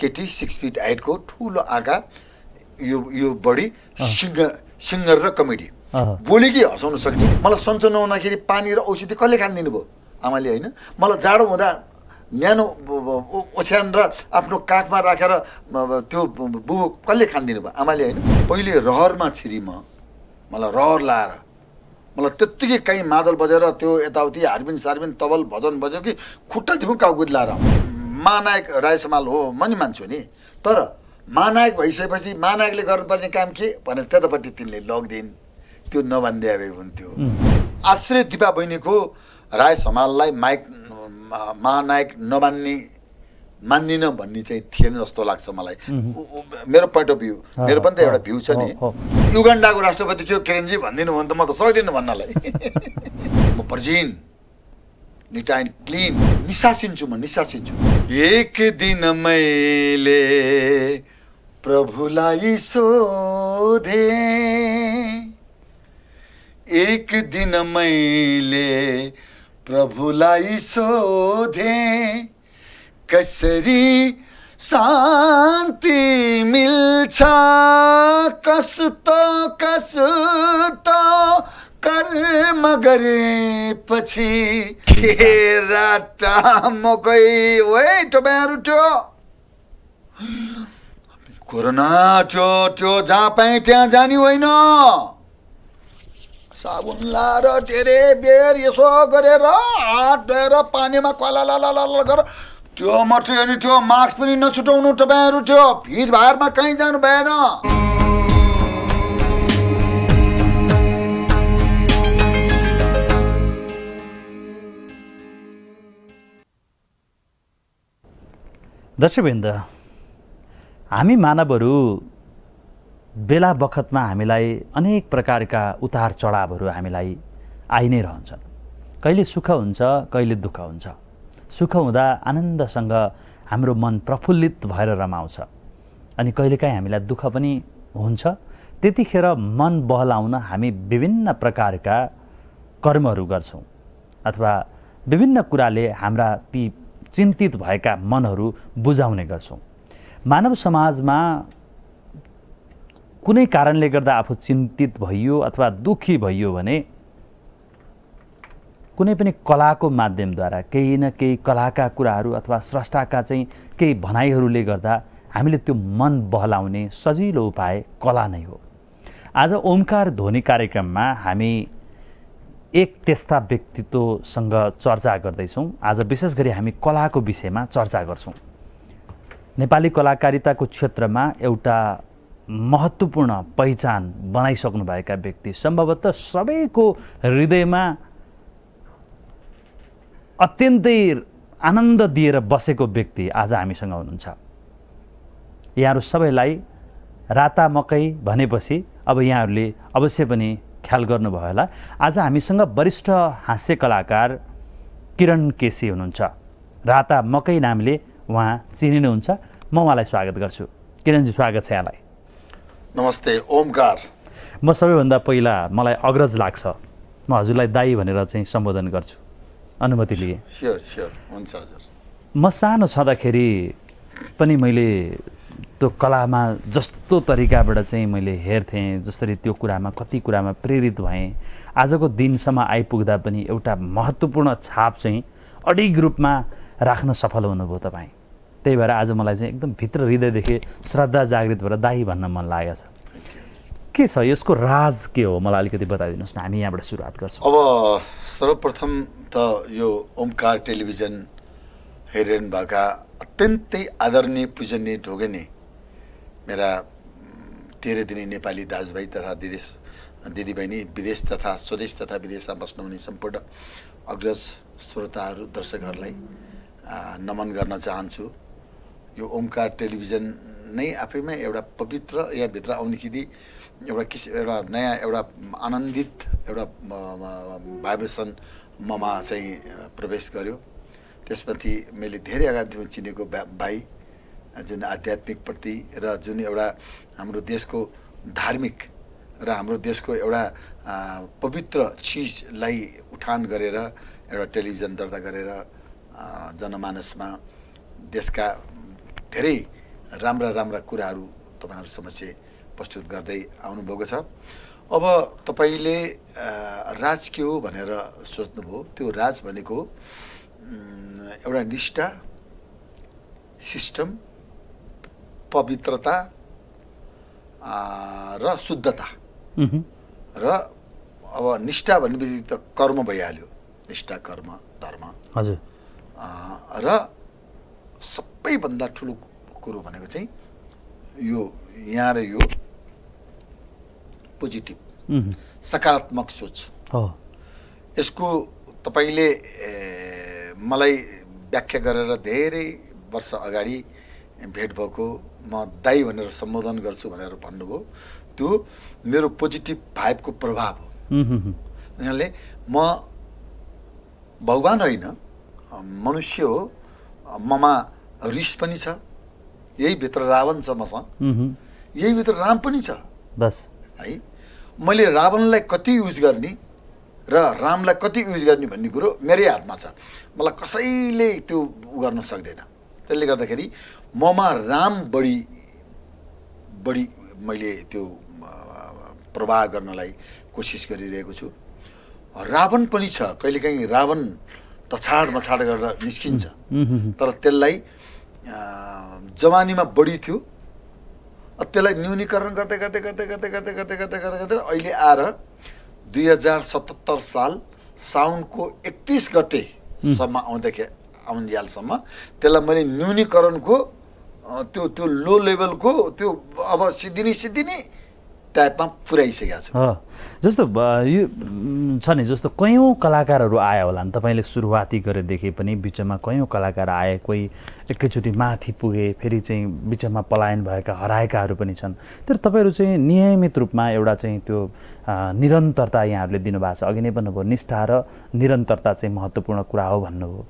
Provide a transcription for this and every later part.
केटी six feet हाइटको ठुलो आँखा यो यो बडी सिङ्ग सिङ्गर र कमेडी बोली कि हँसाउनु सक्ने मलाई सन्चो नहुँदाखेरि पानी र औषधि कसले खान भयो आमाले होइन मलाई जाडो हुँदा न्यानो ओछ्यान र आफ्नो काखमा राखेर त्यो बुबु कसले खानिदिनु भयो आमाले होइन पहिले रहरमा छिरी म मलाई रहर लाएर मलाई त्यत्तिकै काहीँ मादल बजेर त्यो यताउति हार्बिन सार्बिन तबल भजन बज्यो कि खुट्टा थियो काउकुद लाएर महानायक राय समाल हो म नि मान्छु नि तर महानायक भइसकेपछि महानायकले गर्नुपर्ने काम के भनेर त्यतापट्टि तिनले लगिदिन् त्यो नभनिदिए भए हुन्थ्यो आश्रय दिपा बहिनीको राय समाललाई माइक महानायक नमान्ने मान्दिनँ भन्ने चाहिँ थिएन जस्तो लाग्छ मलाई मेरो पोइन्ट अफ भ्यू मेरो पनि त एउटा भ्यू छ नि युगान्डाको राष्ट्रपति के हो किरणजी भनिदिनु भने त म त सक्दिनँ भन्नलाई म प्रजिन निट एन्ड क्लिन निसासिन्छु म निसासिन्छु एक दिन मैले प्रभुलाई सोधे एक दिन मैले प्रभुलाई सोधे कसरी शान्ति मिल्छ कस्तो कस्तो कर्म गरेपछि खेराटा मकै ओए तपाईँहरू त्यो कोरोना त्यो त्यो जहाँ पाएँ त्यहाँ जाने होइन साबुन लाएर धेरै बेर यसो गरेर हात पानीमा कला ला ला ला गरेर त्यो मात्रै अनि त्यो मास्क पनि नछुटाउनु तपाईँहरू त्यो भिडभाडमा कहीँ जानु भएन दर्शकवृन्द हामी मानवहरू बेला बखतमा हामीलाई अनेक प्रकारका उतार चढावहरू हामीलाई आइ नै रहन्छन् कहिले सुख हुन्छ कहिले दुःख हुन्छ सुख हुँदा आनन्दसँग हाम्रो मन प्रफुल्लित भएर रमाउँछ अनि कहिलेकाहीँ हामीलाई दुःख पनि हुन्छ त्यतिखेर मन बहलाउन हामी विभिन्न प्रकारका कर्महरू गर्छौँ अथवा विभिन्न कुराले हाम्रा ती चिन्तित भएका मनहरू बुझाउने गर्छौँ मानव समाजमा कुनै कारणले गर्दा आफू चिन्तित भइयो अथवा दुःखी भइयो भने कुनै पनि कलाको माध्यमद्वारा केही न केही कलाका कुराहरू अथवा स्रष्टाका चाहिँ केही भनाइहरूले गर्दा हामीले त्यो मन बहलाउने सजिलो उपाय कला नै हो आज ओमकार ध्वनि कार्यक्रममा हामी एक त्यस्ता व्यक्तित्वसँग चर्चा गर्दैछौँ आज विशेष गरी हामी कलाको विषयमा चर्चा गर्छौँ नेपाली कलाकारिताको क्षेत्रमा एउटा महत्त्वपूर्ण पहिचान बनाइसक्नुभएका व्यक्ति सम्भवतः सबैको हृदयमा अत्यन्तै आनन्द दिएर बसेको व्यक्ति आज हामीसँग हुनुहुन्छ यहाँहरू सबैलाई राता मकै भनेपछि अब यहाँहरूले अवश्य पनि ख्याल गर्नुभयो होला आज हामीसँग वरिष्ठ हास्य कलाकार किरण केसी हुनुहुन्छ राता मकै नामले उहाँ चिनिनुहुन्छ म उहाँलाई स्वागत गर्छु किरणजी स्वागत छ यहाँलाई नमस्ते ओमकार म सबैभन्दा पहिला मलाई अग्रज लाग्छ म हजुरलाई दाई भनेर चाहिँ सम्बोधन गर्छु अनुमति लिएँ स्योर स्योर हुन्छ हजुर म सानो छँदाखेरि पनि मैले त्यो कलामा जस्तो तरिकाबाट चाहिँ मैले हेर्थेँ जसरी त्यो कुरामा कति कुरामा प्रेरित भएँ आजको दिनसम्म आइपुग्दा पनि एउटा महत्त्वपूर्ण छाप चाहिँ अडिग रूपमा राख्न सफल हुनुभयो तपाईँ त्यही भएर आज मलाई चाहिँ एकदम भित्र हृदयदेखि श्रद्धा जागृत भएर दाही भन्न मन लागेको छ के छ यसको राज के हो मलाई अलिकति बताइदिनुहोस् न हामी यहाँबाट सुरुवात गर्छौँ अब सर्वप्रथम त यो ओमकार टेलिभिजन हेरिरहनु भएका अत्यन्तै आदरणीय पूजनीय ढोगिने मेरा तेह्र दिने नेपाली दाजुभाइ तथा दिदी दिदीबहिनी विदेश तथा स्वदेश तथा विदेशमा बस्नुहुने सम्पूर्ण अग्रज श्रोताहरू दर्शकहरूलाई नमन गर्न चाहन्छु यो ओमकार टेलिभिजन नै आफैमा एउटा पवित्र या भित्र आउने आउनेखेरि एउटा किस एउटा नयाँ एउटा आनन्दित एउटा भाइब्रेसन ममा चाहिँ प्रवेश गर्यो त्यसपछि मैले धेरै अगाडिदेखि चिनेको बा भाइ जुन आध्यात्मिकप्रति र जुन एउटा हाम्रो देशको धार्मिक र हाम्रो देशको एउटा पवित्र चिजलाई उठान गरेर एउटा टेलिभिजन दर्ता गरेर जनमानसमा देशका धेरै राम्रा राम्रा कुराहरू तपाईँहरू समक्ष प्रस्तुत गर्दै आउनुभएको छ अब तपाईँले राज के हो भनेर सोच्नुभयो त्यो राज भनेको एउटा निष्ठा सिस्टम पवित्रता र शुद्धता र अब निष्ठा भन्ने बित्तिकै त कर्म भइहाल्यो निष्ठा कर्म धर्म हजुर र सबैभन्दा ठुलो कुरो भनेको चाहिँ यो यहाँ र यो पोजिटिभ सकारात्मक सोच यसको तपाईँले मलाई व्याख्या गरेर धेरै वर्ष अगाडि भेट भएको म दाई भनेर सम्बोधन गर्छु भनेर भन्नुभयो त्यो मेरो पोजिटिभ भाइबको प्रभाव हो उनीहरूले म भगवान् होइन मनुष्य हो ममा रिस पनि छ यही भित्र रावण छ मसँग यही भित्र राम पनि छ बस है मैले रावणलाई कति युज गर्ने र रामलाई कति युज गर्ने भन्ने कुरो मेरै हातमा छ मलाई कसैले त्यो गर्न सक्दैन त्यसले गर्दाखेरि ममा राम बढी बढी मैले त्यो प्रवाह गर्नलाई कोसिस गरिरहेको छु रावण पनि छ कहिलेकाहीँ रावण तछाड मछाड गरेर निस्किन्छ तर त्यसलाई जवानीमा बढी थियो त्यसलाई न्यूनीकरण गर्दै गर्दै गर्दै गर्दै गर्दै गर्दै गर्दै गर्दै गर्दै अहिले आएर दुई हजार सतहत्तर साल साउनको एकतिस गतेसम्म आउँदाखेरि आउन्जेलसम्म त्यसलाई मैले न्यूनीकरणको त्यो त्यो लो लेभलको त्यो अब सिद्धिने सिद्धिने टाइपमा पुर्याइसकेको छ जस्तो यो छ नि जस्तो कयौँ कलाकारहरू आयो होला नि तपाईँले सुरुवाती गरेदेखि पनि बिचमा कयौँ कलाकार आए कोही एकैचोटि माथि पुगे फेरि चाहिँ बिचमा पलायन भएका हराएकाहरू पनि छन् तर तपाईँहरू चाहिँ नियमित रूपमा एउटा चाहिँ त्यो निरन्तरता यहाँहरूले दिनुभएको छ अघि नै भन्नुभयो निष्ठा र निरन्तरता चाहिँ महत्त्वपूर्ण कुरा हो भन्नुभयो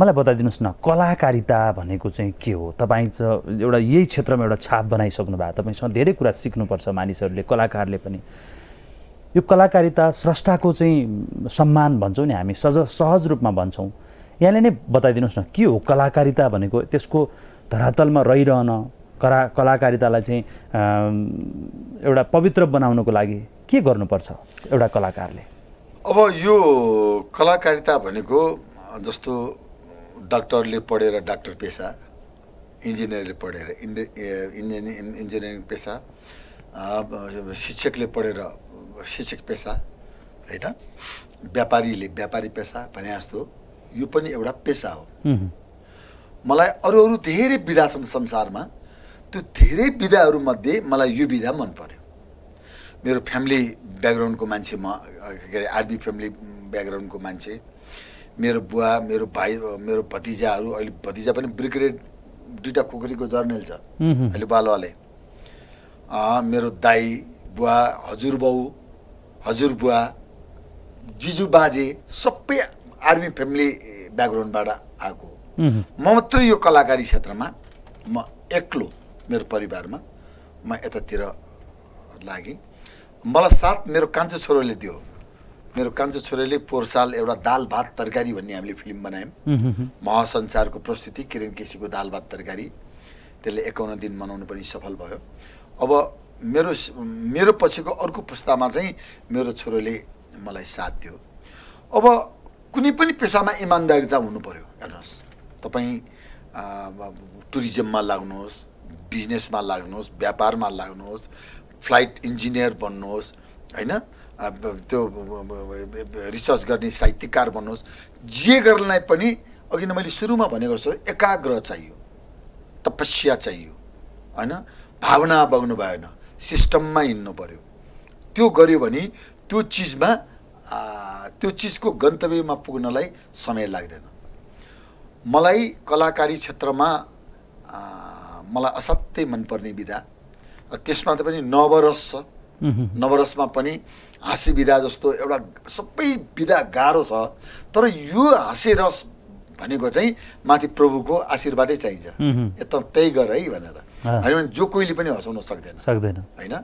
मलाई बताइदिनुहोस् न कलाकारिता भनेको चाहिँ के हो तपाईँ चाहिँ एउटा यही क्षेत्रमा एउटा छाप बनाइसक्नु भएको तपाईँसँग धेरै कुरा सिक्नुपर्छ मानिसहरूले कलाकारले पनि यो कलाकारिता स्रष्टाको चाहिँ सम्मान भन्छौँ नि हामी सज सहज रूपमा भन्छौँ यहाँले नै बताइदिनुहोस् न के हो कलाकारिता भनेको त्यसको धरातलमा रहिरहन कला कलाकारितालाई चाहिँ एउटा पवित्र बनाउनको लागि के गर्नुपर्छ एउटा कलाकारले अब यो कलाकारिता भनेको जस्तो डाक्टरले पढेर डाक्टर पेसा इन्जिनियरले पढेर इन्जिनियरिङ इन्जिनियरिङ पेसा शिक्षकले पढेर शिक्षक पेसा होइन व्यापारीले व्यापारी पेसा भने जस्तो यो पनि एउटा पेसा हो मलाई अरू अरू धेरै विधा छन् संसारमा त्यो धेरै विधाहरूमध्ये मलाई यो विधा मन पर्यो मेरो फ्यामिली ब्याकग्राउन्डको मान्छे म के अरे आर्मी फ्यामिली ब्याकग्राउन्डको मान्छे मेरो बुवा मेरो भाइ मेरो भतिजाहरू अहिले भतिजा पनि ब्रिगेड दुइटा खुकुरीको जर्नेल छ अहिले बालुवाले मेरो दाई बुवा हजुरबाउ हजुरबुवा जिजु बाजे सबै आर्मी फ्यामिली ब्याकग्राउन्डबाट आएको म मात्रै यो कलाकारी क्षेत्रमा म एक्लो मेरो परिवारमा म यतातिर लागेँ मलाई साथ मेरो कान्छो छोरोले दियो मेरो कान्छो छोराले पोहोर साल एउटा दाल भात तरकारी भन्ने हामीले फिल्म बनायौँ महासंसारको प्रस्तुति किरण केसीको दाल भात तरकारी त्यसले एकाउन्न दिन मनाउनु पनि सफल भयो अब मेरो मेरो पछिको अर्को पुस्तामा चाहिँ मेरो छोरोले मलाई साथ दियो अब कुनै पनि पेसामा इमान्दारिता हुनु पऱ्यो हेर्नुहोस् तपाईँ टुरिज्ममा लाग्नुहोस् बिजनेसमा लाग्नुहोस् व्यापारमा लाग्नुहोस् फ्लाइट इन्जिनियर बन्नुहोस् होइन त्यो रिसर्च गर्ने साहित्यकार बनोस् जे गर्नलाई पनि अघि नै मैले सुरुमा भनेको छु एकाग्र चाहियो तपस्या चाहियो होइन भावना बग्नु भएन सिस्टममा हिँड्नु पऱ्यो त्यो गऱ्यो भने त्यो चिजमा त्यो चिजको गन्तव्यमा पुग्नलाई समय लाग्दैन मलाई कलाकारी क्षेत्रमा मलाई असाध्यै मनपर्ने विधा त्यसमा त पनि नवरस छ नवरसमा पनि हाँसी विधा जस्तो एउटा सबै विधा गाह्रो छ तर यो हाँसी रस भनेको चाहिँ माथि प्रभुको आशीर्वादै चाहिन्छ यता त्यही गर है भनेर होइन जो कोहीले पनि हँसाउन सक्दैन सक्दैन होइन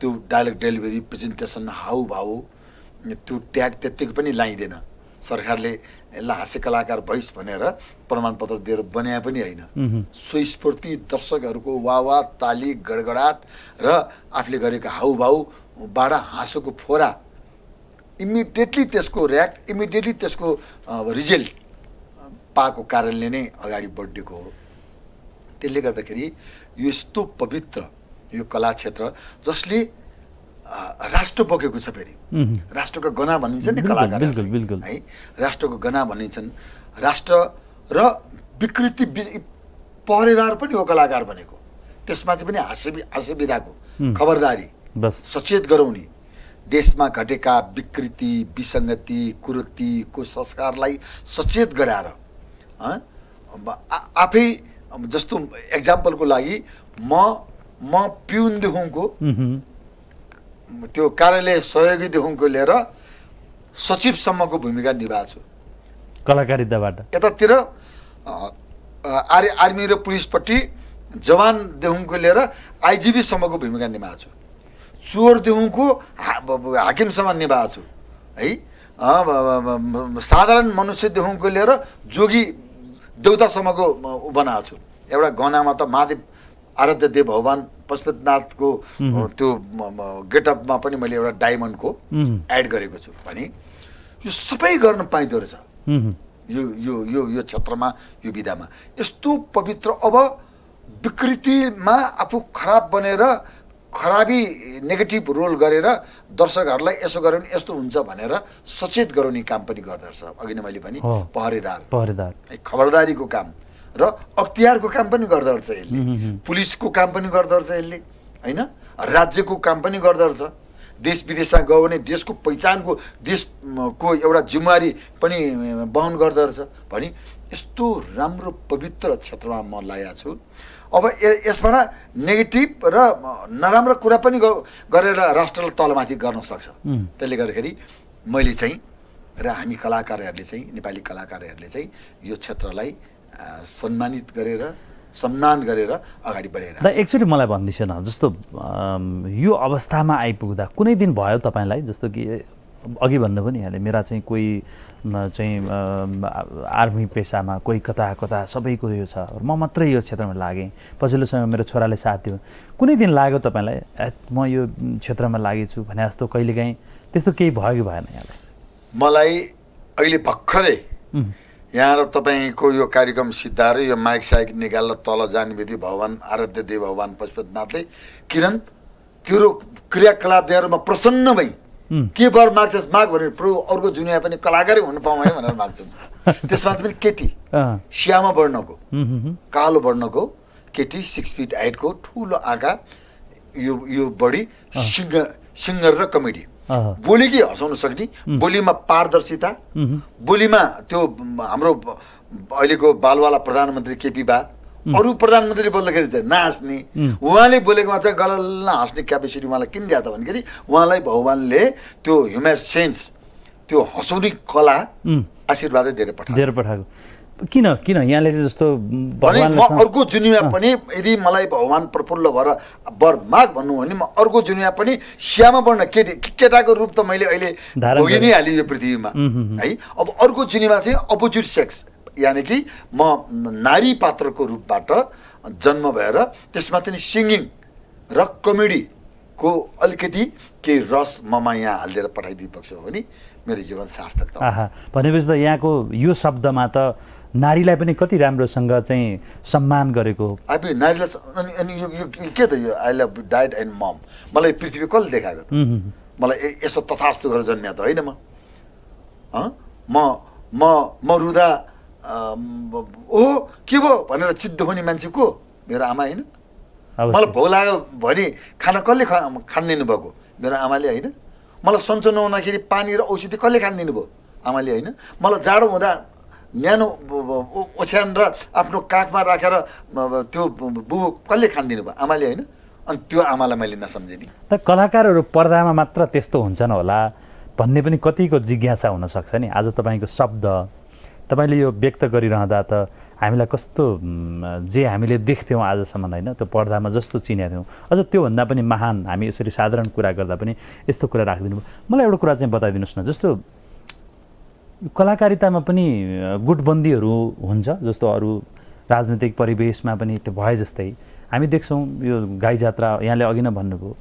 त्यो डाइलेक्ट डेलिभरी प्रेजेन्टेसन हाउ भाउ त्यो ट्याग त्यत्तिको पनि लाइँदैन सरकारले यसलाई हाँस्य कलाकार भइस् भनेर प्रमाणपत्र दिएर बनाए पनि होइन स्वस्फूर्ति दर्शकहरूको वा वा ताली गडगडाट र आफूले गरेको हाउभाउबाट हाँसोको फोरा इमिडिएटली त्यसको रियाक्ट इमिडिएटली त्यसको रिजल्ट पाएको कारणले नै अगाडि बढेको हो त्यसले गर्दाखेरि यो यस्तो पवित्र यो कला क्षेत्र जसले राष्ट्र बोकेको छ फेरि राष्ट्रको गना भनिन्छ नि कलाकार है राष्ट्रको गना भनिन्छन् राष्ट्र र विकृति पहरेदार पनि हो कलाकार भनेको त्यसमाथि पनि हास्य हास्य विधाको खबरदारी सचेत गराउने देशमा घटेका विकृति विसङ्गति कुरुतिको संस्कारलाई सचेत गराएर आफै जस्तो एक्जाम्पलको लागि म म पिउन त्यो कार्यालय सहयोगीदेखिको लिएर सचिवसम्मको भूमिका निभाएको छु कलाकारिताबाट यतातिर आर् आर्मी र पुलिसपट्टि जवानदेखिको लिएर आइजिबीसम्मको भूमिका निभाएको छु चोरदेखिको हाकिमसम्म निभाएको छु है साधारण मनुष्यदेखिको लिएर जोगी देउतासम्मको बनाएको छु एउटा गनामा त महादेव आराध्य देव भगवान् पशुपतिनाथको त्यो गेटअपमा पनि मैले एउटा डायमन्डको एड गरेको छु भने यो सबै गर्न पाइँदो रहेछ यो यो यो यो क्षेत्रमा यो विधामा यस्तो पवित्र अब विकृतिमा आफू खराब बनेर खराबी नेगेटिभ रोल गरेर दर्शकहरूलाई यसो गऱ्यो यस्तो हुन्छ भनेर सचेत गराउने काम पनि गर्दो रहेछ अघि नै मैले भने पहरेदार पहरेदार खबरदारीको काम र अख्तियारको काम पनि गर्दोरहेछ यसले पुलिसको काम पनि गर्दोरहेछ यसले होइन राज्यको काम पनि गर्दो रहेछ देश विदेशमा गयो भने देशको पहिचानको देशको एउटा जिम्मेवारी पनि बहन रहेछ भने यस्तो राम्रो पवित्र क्षेत्रमा म लागेको छु अब यसबाट नेगेटिभ र नराम्रो कुरा पनि गरेर राष्ट्रलाई तलमाथि गर्न सक्छ त्यसले गर्दाखेरि मैले चाहिँ र हामी कलाकारहरूले चाहिँ नेपाली कलाकारहरूले चाहिँ यो क्षेत्रलाई सम्मानित गरेर सम्मान गरेर अगाडि बढेर एकचोटि मलाई भनिदिनुहोस् न जस्तो यो अवस्थामा आइपुग्दा कुनै दिन भयो तपाईँलाई जस्तो कि अघि भन्नु पनि हाले मेरा चाहिँ कोही चाहिँ आर्मी पेसामा कोही कता कता सबैको यो छ म मात्रै यो क्षेत्रमा लागेँ पछिल्लो समय मेरो छोराले साथ दियो कुनै दिन लाग्यो तपाईँलाई म यो क्षेत्रमा लागेछु भने जस्तो कहिलेकाहीँ त्यस्तो केही भयो कि भएन यहाँलाई मलाई अहिले भर्खरै यहाँ र तपाईँको यो कार्यक्रम सिद्धाएर यो माइक साइक निकालेर तल जाने विधि भगवान् आराध्य देव भगवान् पशुपतिनाथले किरण तेरो क्रियाकलाप म प्रसन्न भई के भएर माग्छस् माग भने प्रभु अर्को जुनिया पनि कलाकारै हुनु पाउँ है भनेर माग्छु त्यसमा पनि केटी श्यामा वर्णको कालो वर्णको केटी सिक्स फिट हाइटको ठुलो आँखा यो यो बडी सिङ्गर सिङ्गर र कमेडी बोलीकै हँसाउन सक्ने बोलीमा पारदर्शिता बोलीमा त्यो हाम्रो अहिलेको बालवाला प्रधानमन्त्री केपी बा अरू प्रधानमन्त्रीले बोल्दाखेरि चाहिँ नहाँस्ने उहाँले बोलेकोमा चाहिँ गलल्ल हाँस्ने क्यापेसिटी उहाँलाई किन दिएको त भन्दाखेरि उहाँलाई भगवान्ले त्यो ह्युमर सेन्स त्यो हँसाउने कला आशीर्वादै दिएर पठाएको किन किन यहाँले चाहिँ जस्तो म अर्को जुनीमा पनि यदि मलाई भगवान् प्रफुल्ल भएर वर माग भन्नु भने म अर्को जुनीमा पनि श्यामा वर्ण केटी केटाको रूप त मैले अहिले भोगि नै हालेँ यो पृथ्वीमा है अब अर्को जुनीमा चाहिँ अपोजिट सेक्स यानि कि म नारी पात्रको रूपबाट जन्म भएर त्यसमा चाहिँ सिङ्गिङ र कमेडीको अलिकति केही रस ममा यहाँ हालिदिएर पठाइदिनु पर्छ भने मेरो जीवन सार्थक भनेपछि त यहाँको यो शब्दमा त नारीलाई पनि कति राम्रोसँग चाहिँ सम्मान गरेको हो अब नारीलाई अनि यो के त यो I love dad and mom मलाई पृथ्वी कसले देखाएको मलाई यसो तथास्तु गरेर जन्म त होइन म म म म रुदा ओ के भयो भनेर चिद्ध हुने मान्छे को मेरो आमा होइन मलाई भोग लाग्यो भने खाना कसले खा खानिदिनु भएको मेरो आमाले होइन मलाई सन्चो नहुँदाखेरि पानी र औषधि कसले खानिदिनु भयो आमाले होइन मलाई जाडो हुँदा न्यानो ओछ्यान र आफ्नो काखमा राखेर त्यो बुबु कसले खानिदिनु भयो आमाले होइन अनि त्यो आमालाई मैले नसम्झेँ नि त कलाकारहरू पर्दामा मात्र त्यस्तो हुन्छन् होला भन्ने पनि कतिको जिज्ञासा हुनसक्छ नि आज तपाईँको शब्द तपाईँले यो व्यक्त गरिरहँदा त हामीलाई कस्तो जे हामीले देख्थ्यौँ आजसम्म होइन त्यो पर्दामा जस्तो चिनेको थियौँ अझ त्योभन्दा पनि महान हामी यसरी साधारण कुरा गर्दा पनि यस्तो कुरा राखिदिनु मलाई एउटा कुरा चाहिँ बताइदिनुहोस् न जस्तो कलाकारितामा पनि गुटबन्दीहरू हुन्छ जस्तो अरू राजनैतिक परिवेशमा पनि त्यो भए जस्तै हामी देख्छौँ यो गाई जात्रा यहाँले अघि नै भन्नुभयो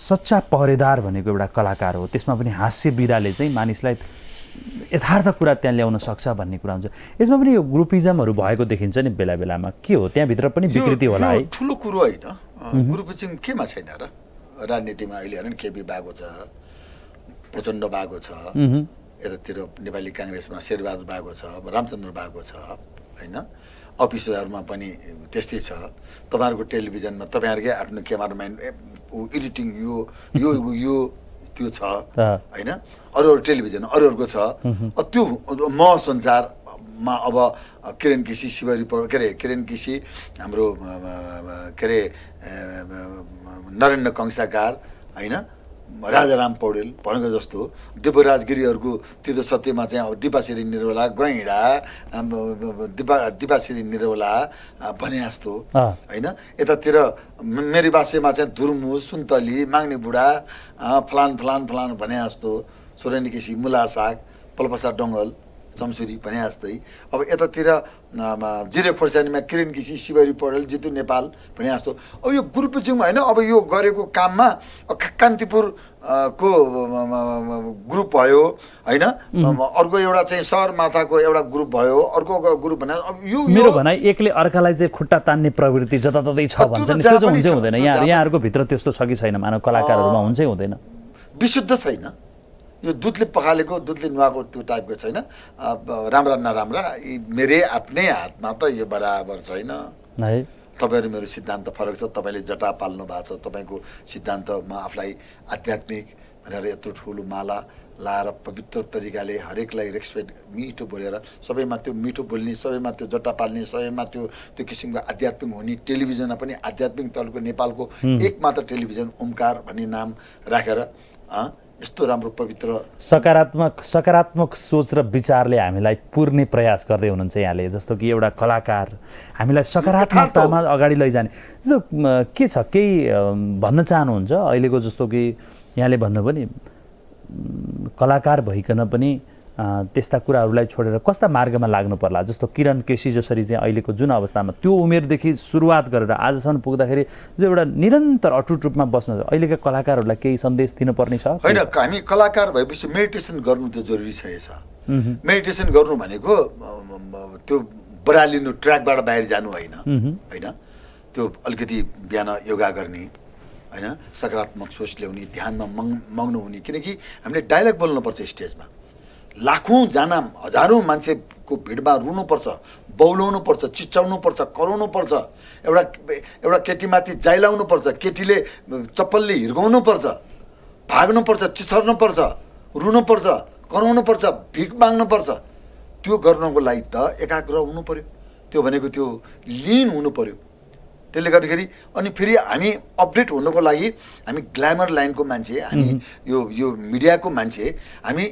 सच्चा पहरेदार भनेको एउटा कलाकार हो त्यसमा पनि हास्य विधाले चाहिँ मानिसलाई यथार्थ कुरा त्यहाँ ल्याउन सक्छ भन्ने कुरा हुन्छ यसमा पनि यो ग्रुपिजमहरू भएको देखिन्छ नि बेला बेलामा के हो त्यहाँभित्र पनि विकृति होला है ठुलो कुरो होइन ग्रुपिजम केमा छैन र राजनीतिमा अहिले हेर केपी बाघो छ प्रचण्ड भएको छ यतातिर नेपाली काङ्ग्रेसमा शेरबहादुर भएको छ अब रामचन्द्र भएको छ होइन अफिसहरूमा पनि त्यस्तै छ तपाईँहरूको टेलिभिजनमा तपाईँहरूकै आफ्नो क्यामराम्यान इडिटिङ यो यो यो त्यो छ होइन अरू अरू टेलिभिजन अरूहरूको छ त्यो म सञ्चारमा अब किरण केसी शिवरी के अरे किरण केसी हाम्रो के अरे नरेन्द्र कंसाकार होइन राजाराम पौडेल भनेको जस्तो देवराज गिरीहरूको त्यो सत्यमा चाहिँ अब दिपाश्री निरौला गैँडा दिपा दिपाश्री निरौला भने जस्तो होइन यतातिर मेरी बासेमा चाहिँ धुर्मु सुन्तली माग्ने बुढा फलान फलान फलान भने जस्तो सोरेनी केसी मुला साग पल्पसा डङ्गल चम्सुरी भने जस्तै अब यतातिर जिरे खोर्सानीमा किरण घिसी शिवरी पौडेल जितु नेपाल भने जस्तो अब यो ग्रुप ग्रुपज्यू होइन अब यो गरेको काममा कान्तिपुर को ग्रुप भयो होइन अर्को एउटा चाहिँ सहरमाथाको एउटा ग्रुप भयो अर्को ग्रुप भने अब यो मेरो भनाइ एकले अर्कालाई चाहिँ खुट्टा तान्ने प्रवृत्ति जताततै छ भन्छ नि त्यो हुँदैन यहाँ यहाँहरूको भित्र त्यस्तो छ कि छैन मानव कलाकारहरूमा हुन्छै हुँदैन विशुद्ध छैन यो दुधले पखालेको दुधले नुहाएको त्यो टाइपको छैन राम्रा नराम्रा यी मेरै आफ्नै हातमा त यो बराबर छैन तपाईँहरू मेरो सिद्धान्त फरक छ तपाईँले जटा पाल्नु भएको छ तपाईँको सिद्धान्तमा आफूलाई आध्यात्मिक भनेर यत्रो ठुलो माला लाएर पवित्र तरिकाले हरेकलाई रेस्पेक्ट मिठो बोलेर सबैमा त्यो मिठो बोल्ने सबैमा त्यो जट्टा पाल्ने सबैमा त्यो त्यो किसिमको आध्यात्मिक हुने टेलिभिजनमा पनि आध्यात्मिक तलको नेपालको एकमात्र टेलिभिजन ओमकार भन्ने नाम राखेर यस्तो राम्रो पवित्र सकारात्मक सकारात्मक सोच र विचारले हामीलाई पुर्ने प्रयास गर्दै हुनुहुन्छ यहाँले जस्तो कि एउटा कलाकार हामीलाई सकारात्मकतामा अगाडि लैजाने जस्तो के छ केही भन्न चाहनुहुन्छ अहिलेको जस्तो कि यहाँले भन्नुभयो नि कलाकार भइकन पनि त्यस्ता कुराहरूलाई छोडेर कस्ता मार्गमा लाग्नु पर्ला जस्तो किरण केसी जसरी चाहिँ अहिलेको जुन अवस्थामा त्यो उमेरदेखि सुरुवात गरेर आजसम्म पुग्दाखेरि जो एउटा निरन्तर अटुट रूपमा बस्न अहिलेका कलाकारहरूलाई केही सन्देश दिनुपर्ने छ होइन हामी कलाकार भएपछि मेडिटेसन गर्नु त जरुरी छ यस मेडिटेसन गर्नु भनेको त्यो बरालिनु ट्र्याकबाट बाहिर जानु होइन होइन त्यो अलिकति बिहान योगा गर्ने होइन सकारात्मक सोच ल्याउने ध्यानमा मङ मग्नु हुने किनकि हामीले डायलग बोल्नुपर्छ स्टेजमा लाखौँजना हजारौँ मान्छेको भिडमा रुनुपर्छ बौलाउनु पर्छ चिच्याउनु पर्छ कराउनु पर्छ एउटा एउटा केटीमाथि जाइलाउनु पर्छ केटीले चप्पलले हिर्काउनु पर्छ भाग्नुपर्छ चिछर्नुपर्छ रुनुपर्छ पर्छ भिख माग्नुपर्छ त्यो गर्नको लागि त एकाग्र हुनु पऱ्यो त्यो भनेको त्यो लिन हुनु पऱ्यो त्यसले गर्दाखेरि अनि फेरि हामी अपडेट हुनको लागि हामी ग्ल्यामर लाइनको मान्छे हामी यो यो मिडियाको मान्छे हामी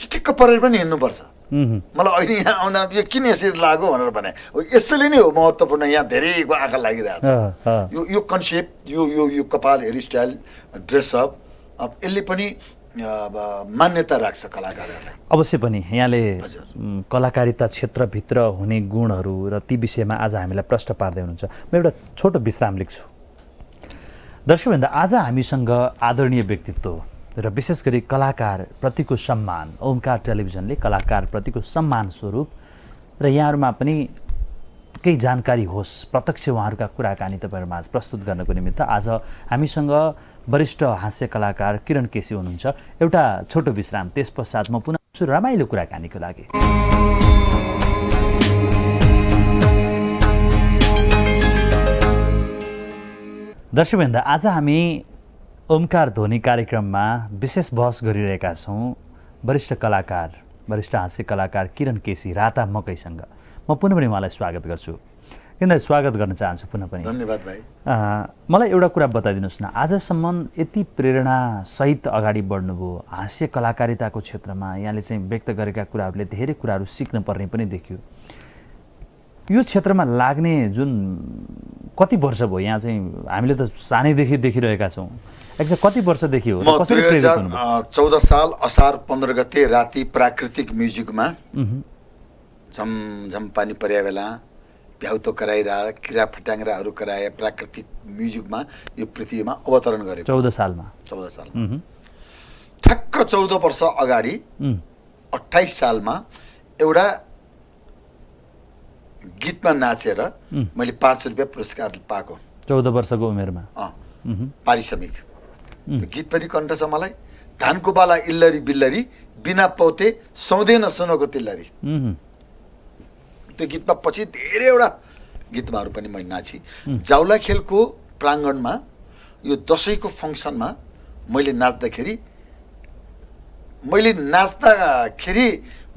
चिटिक्क परेर पनि हिँड्नुपर्छ मलाई अहिले यहाँ आउँदा यो किन यसरी लाग्यो भनेर भने यसैले नै हो महत्त्वपूर्ण यहाँ धेरैको आँखा लागिरहेको छ यो यो कन्सेप्ट यो यो यो कपाल हेयर स्टाइल ड्रेसअप अब यसले पनि मान्यता राख्छ कलाकारहरूलाई अवश्य पनि यहाँले कलाकारिता क्षेत्रभित्र हुने गुणहरू र ती विषयमा आज हामीलाई प्रश्न पार्दै हुनुहुन्छ म एउटा छोटो विश्राम लेख्छु दर्शकभन्दा आज हामीसँग आदरणीय व्यक्तित्व हो र विशेष गरी कलाकारप्रतिको सम्मान ओमकार टेलिभिजनले कलाकारप्रतिको सम्मान स्वरूप र यहाँहरूमा पनि केही जानकारी होस् प्रत्यक्ष उहाँहरूका कुराकानी तपाईँहरूमा प्रस्तुत गर्नको निमित्त आज हामीसँग वरिष्ठ हास्य कलाकार किरण केसी हुनुहुन्छ एउटा छोटो विश्राम त्यस पश्चात म पुनः रमाइलो कुराकानीको लागि दर्शकभन्दा आज हामी ओमकार ध्वनि कार्यक्रममा विशेष बहस गरिरहेका छौँ वरिष्ठ कलाकार वरिष्ठ हाँस्य कलाकार किरण केसी राता मकैसँग म पुनः पनि उहाँलाई स्वागत गर्छु किन स्वागत गर्न चाहन्छु पुनः पनि धन्यवाद भाइ मलाई एउटा कुरा बताइदिनुहोस् न आजसम्म यति प्रेरणासहित अगाडि बढ्नुभयो हाँस्य कलाकारिताको क्षेत्रमा यहाँले चाहिँ व्यक्त गरेका कुराहरूले धेरै कुराहरू सिक्न पर्ने पनि देखियो यो क्षेत्रमा लाग्ने जुन कति वर्ष भयो यहाँ चाहिँ हामीले त सानैदेखि देखिरहेका छौँ एक्ज्याक्ट कति वर्षदेखि हो चौध साल असार पन्ध्र गते राति प्राकृतिक म्युजिकमा झमझम पानी पर्या बेला भ्याउतो कराइरह किरा फट्याङ्राहरू कराए प्राकृतिक म्युजिकमा यो पृथ्वीमा अवतरण गरे चौध सालमा चौध सालमा ठ्याक्क चौध वर्ष अगाडि अठाइस सालमा एउटा गीतमा नाचेर मैले पाँच रुपियाँ पुरस्कार पाएको चौध वर्षको उमेरमा पारिश्रमिक त्यो गीत पनि कण्ठ छ मलाई धानको बाला इल्लरी बिल्लरी बिना पौते सौँदैन सुनको तिल्लरी त्यो गीतमा पछि धेरैवटा गीतमाहरू पनि मैले नाचेँ जाउला खेलको प्राङ्गणमा यो दसैँको फङ्सनमा मैले नाच्दाखेरि मैले नाच्दाखेरि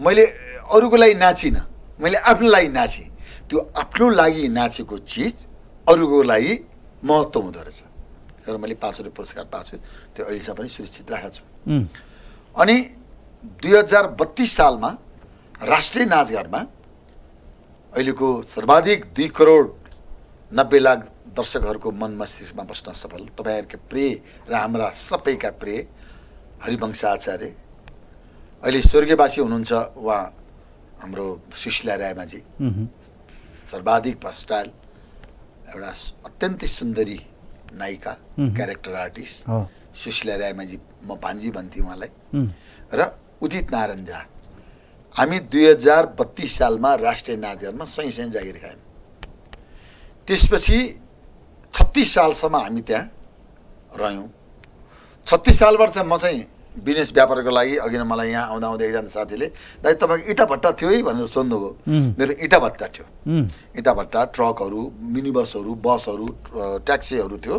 मैले अरूको लागि नाचिनँ मैले आफ्नो लागि नाचेँ त्यो आफ्नो लागि नाचेको चिज अरूको लागि महत्त्व हुँदो रहेछ र मैले पाँचवटा पुरस्कार पाएको छु त्यो अहिलेसम्म पनि सुरक्षित राखेको छु अनि दुई हजार बत्तिस सालमा राष्ट्रिय नाचघरमा अहिलेको सर्वाधिक दुई करोड नब्बे लाख दर्शकहरूको मन मस्तिष्कमा बस्न सफल तपाईँहरूका प्रिय र हाम्रा सबैका प्रिय हरिवंश आचार्य अहिले स्वर्गीयवासी हुनुहुन्छ उहाँ हाम्रो सुशीला रायमाझी सर्वाधिक भस्टाइल एउटा अत्यन्तै सुन्दरी नायिका क्यारेक्टर आर्टिस्ट सुशीला रायमाझी म भान्जी भन्थेँ उहाँलाई र उदित नारायण झा हामी दुई हजार बत्तिस सालमा राष्ट्रिय नाचघरमा सही सही जागिर खायौँ त्यसपछि छत्तिस सालसम्म हामी त्यहाँ रह्यौँ छत्तिस सालबाट चाहिँ म चाहिँ बिजनेस व्यापारको लागि अघि नै मलाई यहाँ आउँदा आउँदै एकजना साथीले दाइ तपाईँको इँटा भट्टा थियो है भनेर सोध्नुभयो मेरो इँटा भट्टा थियो इँटा भट्टा ट्रकहरू मिनी बसहरू बसहरू ट्याक्सीहरू थियो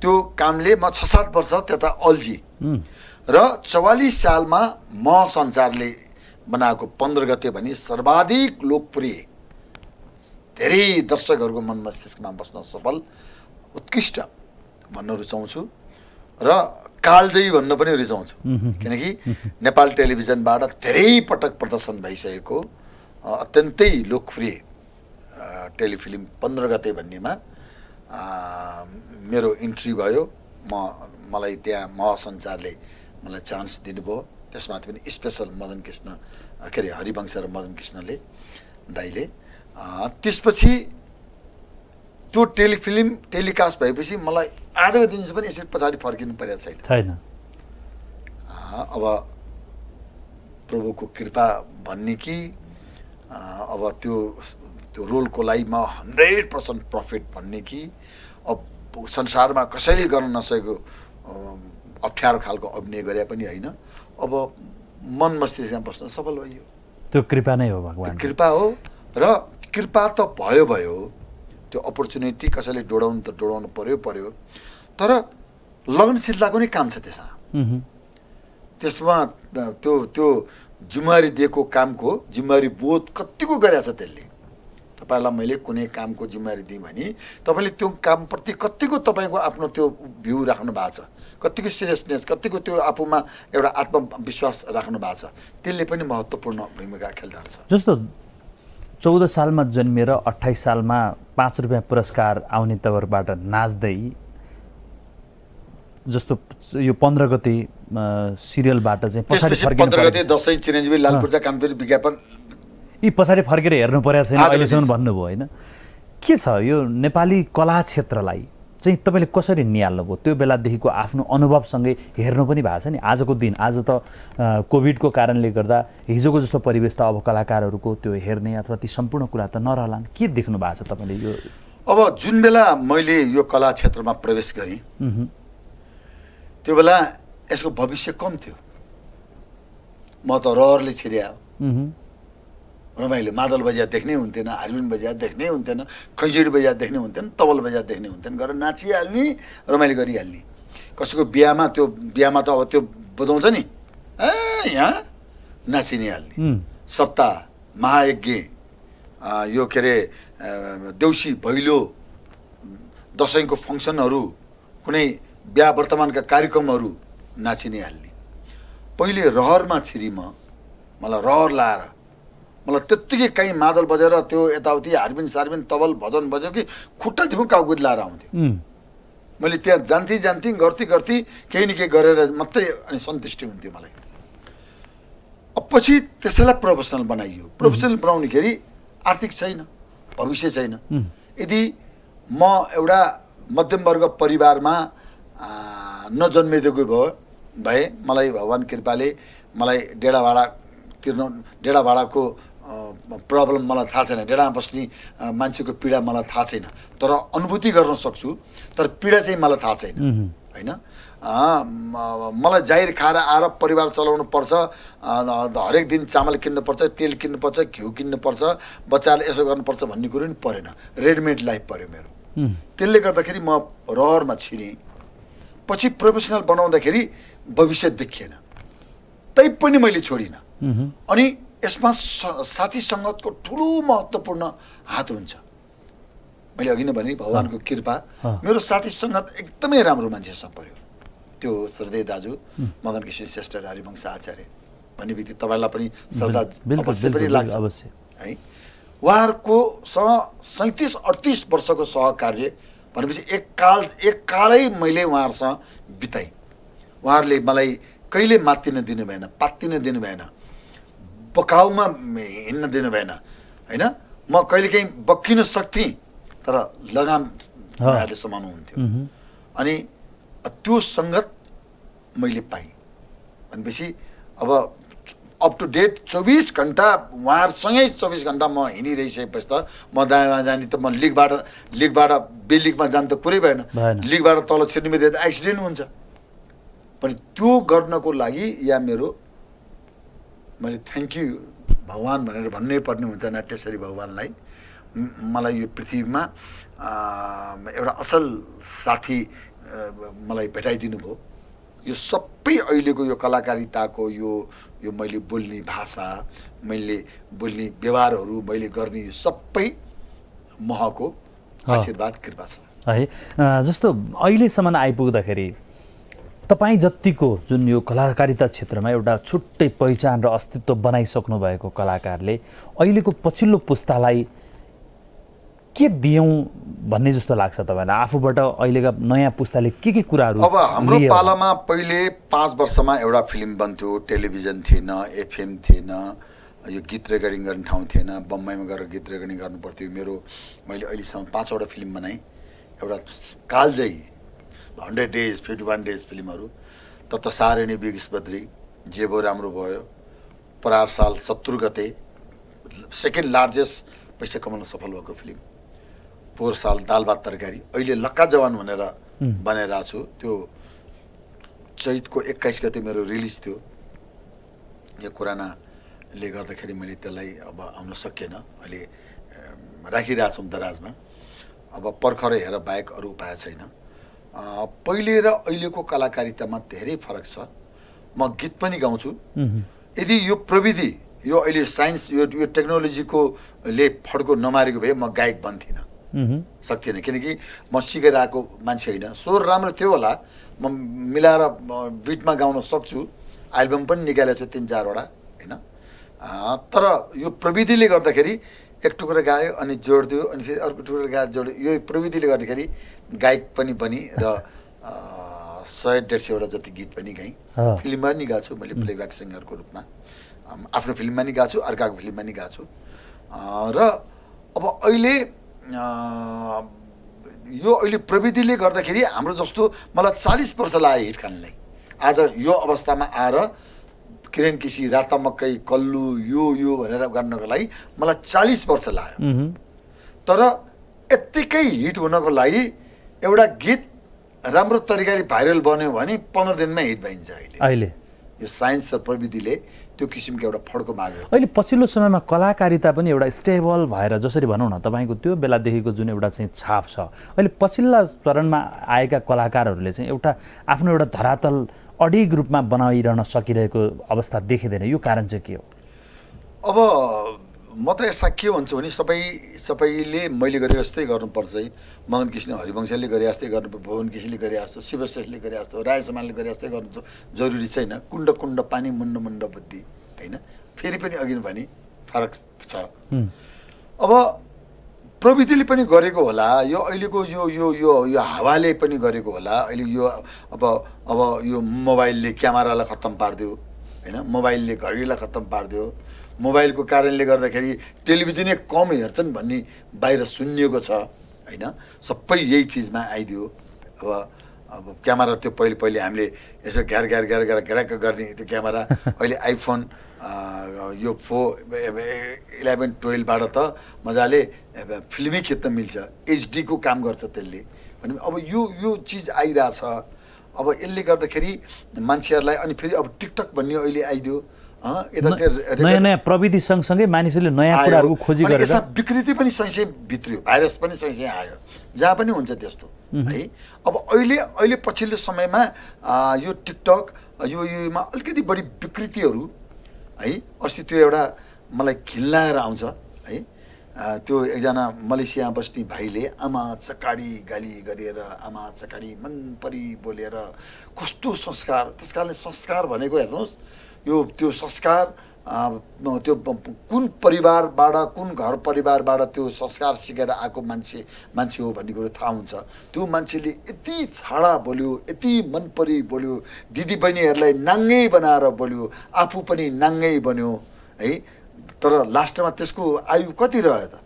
त्यो कामले म छ सात वर्ष त्यता अल्झी र चौवालिस सालमा म संसारले बनाएको पन्ध्र गते भने सर्वाधिक लोकप्रिय धेरै दर्शकहरूको मनमा मस्तिष्कमा बस्न सफल उत्कृष्ट भन्न रुचाउँछु र कालजयी भन्न पनि रिजाउँछु किनकि नेपाल टेलिभिजनबाट धेरै पटक प्रदर्शन भइसकेको अत्यन्तै लोकप्रिय टेलिफिल्म पन्ध्र गते भन्नेमा मेरो इन्ट्री भयो म मलाई त्यहाँ महासञ्चारले मलाई चान्स दिनुभयो त्यसमाथि पनि स्पेसल मदन कृष्ण के अरे हरिवंश र मदन कृष्णले दाइले त्यसपछि त्यो टेलिफिल्म टेलिकास्ट भएपछि मलाई आजको दिनसम्म पनि यसरी पछाडि फर्किनु परेको छैन छैन अब प्रभुको कृपा भन्ने कि अब त्यो त्यो रोलको लागि म हन्ड्रेड पर्सेन्ट प्रफिट भन्ने कि अब संसारमा कसैले गर्न नसकेको अप्ठ्यारो खालको अभिनय गरे पनि होइन अब मन मस्तिष्कमा बस्न सफल भइयो त्यो कृपा नै हो भगवान् कृपा हो र कृपा त भयो भयो त्यो अपर्च्युनिटी कसैले डोडाउनु त डोडाउनु पर्यो पर्यो तर लगनशीलताको नै काम छ त्यसमा त्यसमा त्यो त्यो जिम्मेवारी दिएको कामको जिम्मेवारी बोध कत्तिको गरेछ त्यसले तपाईँलाई मैले कुनै कामको जिम्मेवारी दिएँ भने तपाईँले त्यो कामप्रति कत्तिको तपाईँको आफ्नो त्यो भ्यू राख्नु भएको छ कत्तिको सिरियसनेस कतिको त्यो आफूमा एउटा आत्मविश्वास राख्नु भएको छ त्यसले पनि महत्त्वपूर्ण भूमिका खेल्दो रहेछ जस्तो चौध सालमा जन्मिएर अठाइस सालमा पाँच रुपियाँ पुरस्कार आउने तवरबाट नाच्दै जस्तो यो पन्ध्र गते सिरियलबाट चाहिँ पछाडि विज्ञापन यी पछाडि फर्केर हेर्नु परेको छैन अहिलेसम्म भन्नुभयो होइन के छ यो नेपाली कला क्षेत्रलाई चाहिँ तपाईँले कसरी निहाल्नुभयो त्यो बेलादेखिको आफ्नो अनुभवसँगै हेर्नु पनि भएको छ नि आजको दिन आज त कोभिडको कारणले गर्दा हिजोको जस्तो परिवेश त अब कलाकारहरूको त्यो हेर्ने अथवा ती सम्पूर्ण कुरा त नरहलान् के देख्नु भएको छ तपाईँले यो अब जुन बेला मैले यो कला क्षेत्रमा प्रवेश गरेँ त्यो बेला यसको भविष्य कम थियो म त रहरले छिर्या रमाइलो मादल बजार देख्ने हुन्थेन हार्मोन बजार देख्ने हुन्थेन खैजुड बजार देख्ने हुन्थेन तबल बजार देख्ने हुन्थेन गरेर नाचिहाल्ने रमाइलो गरिहाल्ने कसैको बिहामा त्यो बिहामा त अब त्यो बुझाउँछ नि ए यहाँ नाचिने हाल्ने सप्ताह महायज्ञ यो के अरे देउसी भैलो दसैँको फङ्सनहरू कुनै बिहा वर्तमानका कार्यक्रमहरू नाचिने हाल्ने पहिले रहरमा छिरीमा मलाई रहर लाएर मलाई त्यत्तिकै काहीँ मादल बजेर त्यो यताउति हार्बिन सार्बिन तबल भजन बज्यो कि खुट्टादेखि काउ लाएर आउँथ्यो मैले त्यहाँ जान्थेँ जान्थेँ गर्थेँ गर्थेँ केही न केही गरेर मात्रै अनि सन्तुष्टि हुन्थ्यो मलाई पछि त्यसैलाई प्रोफेसनल बनाइयो प्रोफेसनल बनाउनेखेरि आर्थिक छैन भविष्य छैन यदि म एउटा मध्यमवर्ग परिवारमा नजन्मिदिएको भयो भए मलाई भगवान् कृपाले मलाई डेडा भाडा तिर्न डेडा भाडाको प्रब्लम मलाई थाहा छैन डेडामा बस्ने मान्छेको पीडा मलाई थाहा छैन तर अनुभूति गर्न सक्छु तर पीडा चाहिँ मलाई थाहा छैन होइन मलाई जाहिर खाएर आएर परिवार चलाउनु पर्छ हरेक दिन चामल किन्नुपर्छ तेल किन्नुपर्छ घिउ किन्नुपर्छ बच्चाले यसो गर्नुपर्छ भन्ने कुरो पनि परेन रेडिमेड लाइफ पऱ्यो मेरो त्यसले गर्दाखेरि म रहरमा छिरेँ पछि प्रोफेसनल बनाउँदाखेरि भविष्य देखिएन तैपनि मैले छोडिनँ अनि यसमा साथी सङ्गतको ठुलो महत्त्वपूर्ण हात हुन्छ मैले अघि नै भने भगवान्को कृपा मेरो साथी सङ्गत एकदमै राम्रो मान्छेसँग पऱ्यो त्यो श्रद्धेय दाजु मदन किशोर श्रेष्ठ हरिवंश आचार्य भन्ने बित्तिकै तपाईँलाई पनि श्रद्धा अवश्य पनि लाग्छ अवश्य है उहाँहरूकोसँग सैँतिस अडतिस वर्षको सहकार्य भनेपछि एक काल एक कालै मैले उहाँहरूसँग बिताएँ उहाँहरूले मलाई कहिले मात्तिन दिनु भएन पात्तिन दिनु भएन पकाउमा हिँड्न दिनु भएन होइन म कहिलेकाहीँ बक्किन सक्थेँ तर लगाम उहाँहरूले समाउनु हुन्थ्यो अनि त्यो सङ्गत मैले पाएँ भनेपछि अब अप टु डेट चौबिस घन्टा उहाँहरूसँगै चौबिस घन्टा म हिँडिरहिसकेपछि त म दायाँ जाने त म लिगबाट लिगबाट बेलिगमा जानु त कुरै भएन लिगबाट तल छिर्ने बित्तिकै त एक्सिडेन्ट हुन्छ पनि त्यो गर्नको लागि या मेरो मैले थ्याङ्क यू भगवान् भनेर भन्नै पर्ने हुन्छ नाट्यश्वरी भगवान्लाई मलाई यो पृथ्वीमा एउटा असल साथी मलाई भेटाइदिनु भयो यो सबै अहिलेको यो कलाकारिताको यो यो मैले बोल्ने भाषा मैले बोल्ने व्यवहारहरू मैले गर्ने यो सबै महको आशीर्वाद कृपा छ है जस्तो अहिलेसम्म आइपुग्दाखेरि तपाईँ जतिको जुन यो कलाकारिता क्षेत्रमा एउटा छुट्टै पहिचान र अस्तित्व बनाइसक्नु भएको कलाकारले अहिलेको पछिल्लो पुस्तालाई के दियौँ भन्ने जस्तो लाग्छ तपाईँलाई आफूबाट अहिलेका नयाँ पुस्ताले के के कुराहरू अब हाम्रो पालामा पहिले पाँच वर्षमा एउटा फिल्म बन्थ्यो टेलिभिजन थिएन एफएम थिएन यो गीत रेकर्डिङ गर्ने ठाउँ थिएन बम्बईमा गएर गीत रेकर्डिङ गर्नु पर्थ्यो मेरो मैले अहिलेसम्म पाँचवटा फिल्म बनाएँ एउटा कालजयी hundred days fifty one days फिल्महरू सारिणी बिगिस बद्री जेबो राम्रो भयो परार साल सत्र गते सेकेन्ड लार्जेस्ट पैसा कमाउन सफल भएको फिल्म पोहोर साल दाल भात तरकारी अहिले लक्का जवान भनेर बनाइरहेको छु त्यो चैतको एक्काइस गते मेरो रिलिज थियो यो कोरोनाले गर्दाखेरि मैले त्यसलाई अब आउन सकिएन अहिले राखिरहेछौँ दराजमा अब पर्खर हेर बाहेक अरू उपाय छैन पहिले र अहिलेको कलाकारितामा धेरै फरक छ म गीत पनि गाउँछु यदि यो प्रविधि यो अहिले साइन्स यो यो टेक्नोलोजीको ले फड्को नमारेको भए म गायक बन्थिनँ सक्थिनँ किनकि म सिकेर आएको मान्छे होइन स्वर राम्रो थियो होला म मिलाएर बिटमा गाउन सक्छु एल्बम पनि निकालेको छु तिन चारवटा होइन तर यो प्रविधिले गर्दाखेरि एक टुक्रो गायो अनि जोडिदियो अनि फेरि अर्को टुक्रो गाएर जोड यो प्रविधिले गर्दाखेरि गायक पनि बनी र सय डेढ सयवटा जति गीत पनि गाएँ फिल्ममा नि गाएको छु मैले प्लेब्याक सिङ्गरको रूपमा आफ्नो फिल्ममा नि गएको छु अर्काको फिल्ममा नि गएको छु र अब अहिले यो अहिले प्रविधिले गर्दाखेरि हाम्रो जस्तो मलाई चालिस वर्ष लाग्यो हिट खानलाई आज यो अवस्थामा आएर किरण किसी राता मकै कल्लु यो यो भनेर गर्नको लागि मलाई चालिस वर्ष लाग्यो तर यत्तिकै हिट हुनको लागि एउटा गीत राम्रो तरिकाले भाइरल बन्यो भने पन्ध्र दिनमै हिट भइन्छ अहिले अहिले यो साइन्स र प्रविधिले त्यो किसिमको एउटा फड्को माग्यो अहिले पछिल्लो समयमा कलाकारिता पनि एउटा स्टेबल भएर जसरी भनौँ न तपाईँको त्यो बेलादेखिको जुन एउटा चाहिँ छाप छ अहिले पछिल्ला चरणमा आएका कलाकारहरूले चाहिँ एउटा आफ्नो एउटा धरातल अडिग रूपमा बनाइरहन सकिरहेको अवस्था देखिँदैन यो कारण चाहिँ के हो अब म त यसमा के भन्छु भने सबै सबैले मैले गरे जस्तै गर्नुपर्छ है मगन कृष्ण हरिवंशले गरे जस्तै गर्नु भुवन कृष्णले गरे जस्तो शिवश्रेष्ठले गरे जस्तो राय समानले गरे जस्तै गर्नु जरुरी छैन कुण्ड कुण्ड पानी मुन्ड मुन्ड बुद्धि होइन फेरि पनि अघि भने फरक छ अब प्रविधिले पनि गरेको होला यो अहिलेको यो यो यो यो हावाले पनि गरेको होला अहिले यो अब अब यो मोबाइलले क्यामेरालाई खत्तम पारिदियो होइन मोबाइलले घडीलाई खत्तम पारिदियो मोबाइलको कारणले गर्दाखेरि टेलिभिजनै कम हेर्छन् भन्ने बाहिर सुनिएको छ होइन सबै यही चिजमा आइदियो अब अब क्यामेरा त्यो पहिले पहिले हामीले यसो घ्यार घ्यार घ्यार घ्यार घ्याक गर्ने त्यो क्यामेरा अहिले आइफोन यो फो इलेभेन टुवेल्भबाट त मजाले फिल्मै खिच्न मिल्छ एचडीको काम गर्छ त्यसले भने अब यो यो चिज आइरहेछ अब यसले गर्दाखेरि मान्छेहरूलाई अनि फेरि अब टिकटक भन्ने अहिले आइदियो नयाँ नयाँ प्रविधि सँगसँगै मानिसहरूले नयाँ कुराहरू खोजी गरेर विकृति पनि सँगसँगै भित्रियो भाइरस पनि सँगसँगै आयो जहाँ पनि हुन्छ त्यस्तो है अब अहिले अहिले पछिल्लो समयमा यो टिकटक यो योमा अलिकति बढी विकृतिहरू है अस्ति त्यो एउटा मलाई खिल्लाएर आउँछ है त्यो एकजना मलेसिया बस्ने भाइले आमा चकाडी गाली गरेर आमा चकाडी मनपरी बोलेर कस्तो संस्कार त्यस कारणले संस्कार भनेको हेर्नुहोस् यो त्यो संस्कार त्यो कुन परिवारबाट कुन घर परिवारबाट त्यो संस्कार सिकेर आएको मान्छे मान्छे हो भन्ने कुरो थाहा हुन्छ त्यो मान्छेले यति छाडा बोल्यो यति मनपरी बोल्यो दिदीबहिनीहरूलाई नाङ्गै बनाएर बोल्यो आफू पनि नाङ्गै बन्यो है तर लास्टमा त्यसको आयु कति रह्यो त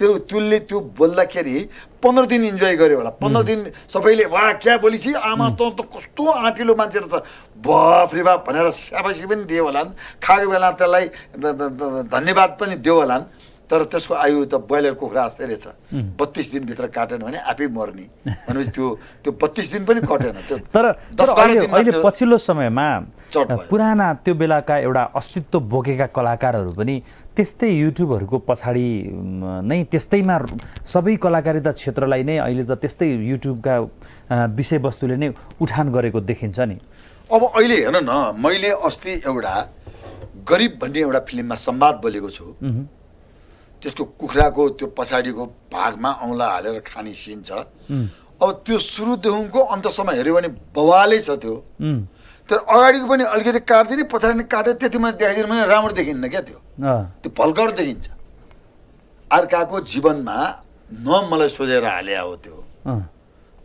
त्यो त्यसले त्यो बोल्दाखेरि पन्ध्र दिन इन्जोय गऱ्यो होला पन्ध्र दिन सबैले वा क्या बोलेपछि आमा तँ त कस्तो आँटिलो मान्छे रहेछ भफ्री बाफ भनेर स्याबासी पनि दियो नि खाएको बेला त्यसलाई धन्यवाद पनि दियो नि तर त्यसको आयु त ब्रोइलर कुखुरा जस्तै रहेछ बत्तिस दिनभित्र काटेन भने आफै मर्ने भनेपछि त्यो त्यो बत्तिस दिन पनि कटेन त्यो तर अहिले पछिल्लो समयमा पुराना त्यो बेलाका एउटा अस्तित्व बोकेका कलाकारहरू पनि त्यस्तै युट्युबहरूको पछाडि नै त्यस्तैमा सबै कलाकारिता क्षेत्रलाई नै अहिले त त्यस्तै युट्युबका विषयवस्तुले नै उठान गरेको देखिन्छ नि अब अहिले हेर न मैले अस्ति एउटा गरिब भन्ने एउटा फिल्ममा संवाद बोलेको छु त्यसको कुखुराको त्यो पछाडिको भागमा औँला हालेर खाने सिन छ अब त्यो सुरुदेखिको अन्तसम्म हेऱ्यो भने बवालै छ त्यो तर अगाडिको पनि अलिकति नि पछाडि काटेर त्यति मैले देखाइदिनु भने राम्रो देखिन्न क्या त्यो त्यो भल्कर देखिन्छ अर्काको जीवनमा न मलाई सोधेर हाले हो त्यो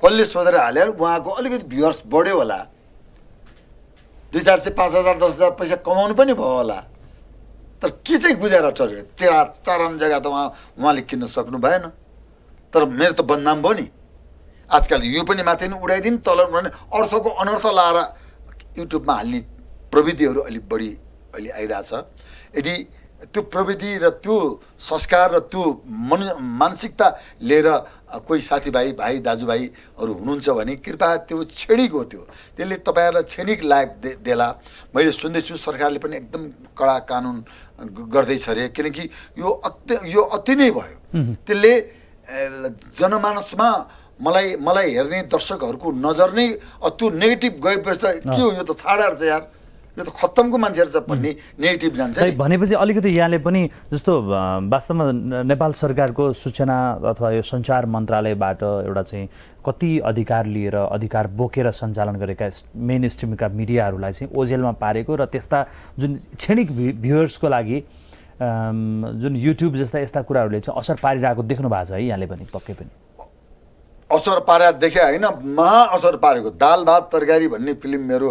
कसले सोधेर हालेर उहाँको अलिकति भ्युअर्स बढ्यो होला दुई चार सय पाँच हजार दस हजार पैसा कमाउनु पनि भयो होला तर के चाहिँ गुजारा चल्यो तेरा चरन जग्गा त उहाँ उहाँले किन्न सक्नु भएन तर मेरो त बदनाम भयो नि आजकल यो पनि माथि नै उडाइदिनु तल उडाउने अर्थको अनर्थ लाएर युट्युबमा हाल्ने प्रविधिहरू अलिक बढी अहिले आइरहेछ यदि त्यो प्रविधि र त्यो संस्कार र त्यो मन मानसिकता लिएर कोही साथीभाइ भाइ दाजुभाइहरू हुनुहुन्छ भने कृपया त्यो क्षणिक हो त्यो त्यसले तपाईँहरूलाई क्षणिक लायक दे देला मैले सुन्दैछु सरकारले पनि एकदम कडा कानुन गर्दैछ अरे किनकि यो अति यो अति नै भयो त्यसले जनमानसमा मलाई मलाई हेर्ने दर्शकहरूको नजर नै त्यो नेगेटिभ गएपछि त के हो यो त छाडार छ यार यो त खत्तमको मान्छेहरू छ भन्ने नेगेटिभ जान्छ भनेपछि अलिकति यहाँले पनि जस्तो वास्तवमा नेपाल सरकारको सूचना अथवा यो सञ्चार मन्त्रालयबाट एउटा चाहिँ कति अधिकार लिएर अधिकार बोकेर सञ्चालन गरेका मेन स्ट्रिमका मिडियाहरूलाई चाहिँ ओझेलमा पारेको र त्यस्ता जुन क्षणिक भ्युवर्सको लागि जुन युट्युब जस्ता यस्ता कुराहरूले चाहिँ असर पारिरहेको देख्नु भएको छ है यहाँले पनि पक्कै पनि असर पारा देखे होइन असर पारेको दाल भात तरकारी भन्ने फिल्म मेरो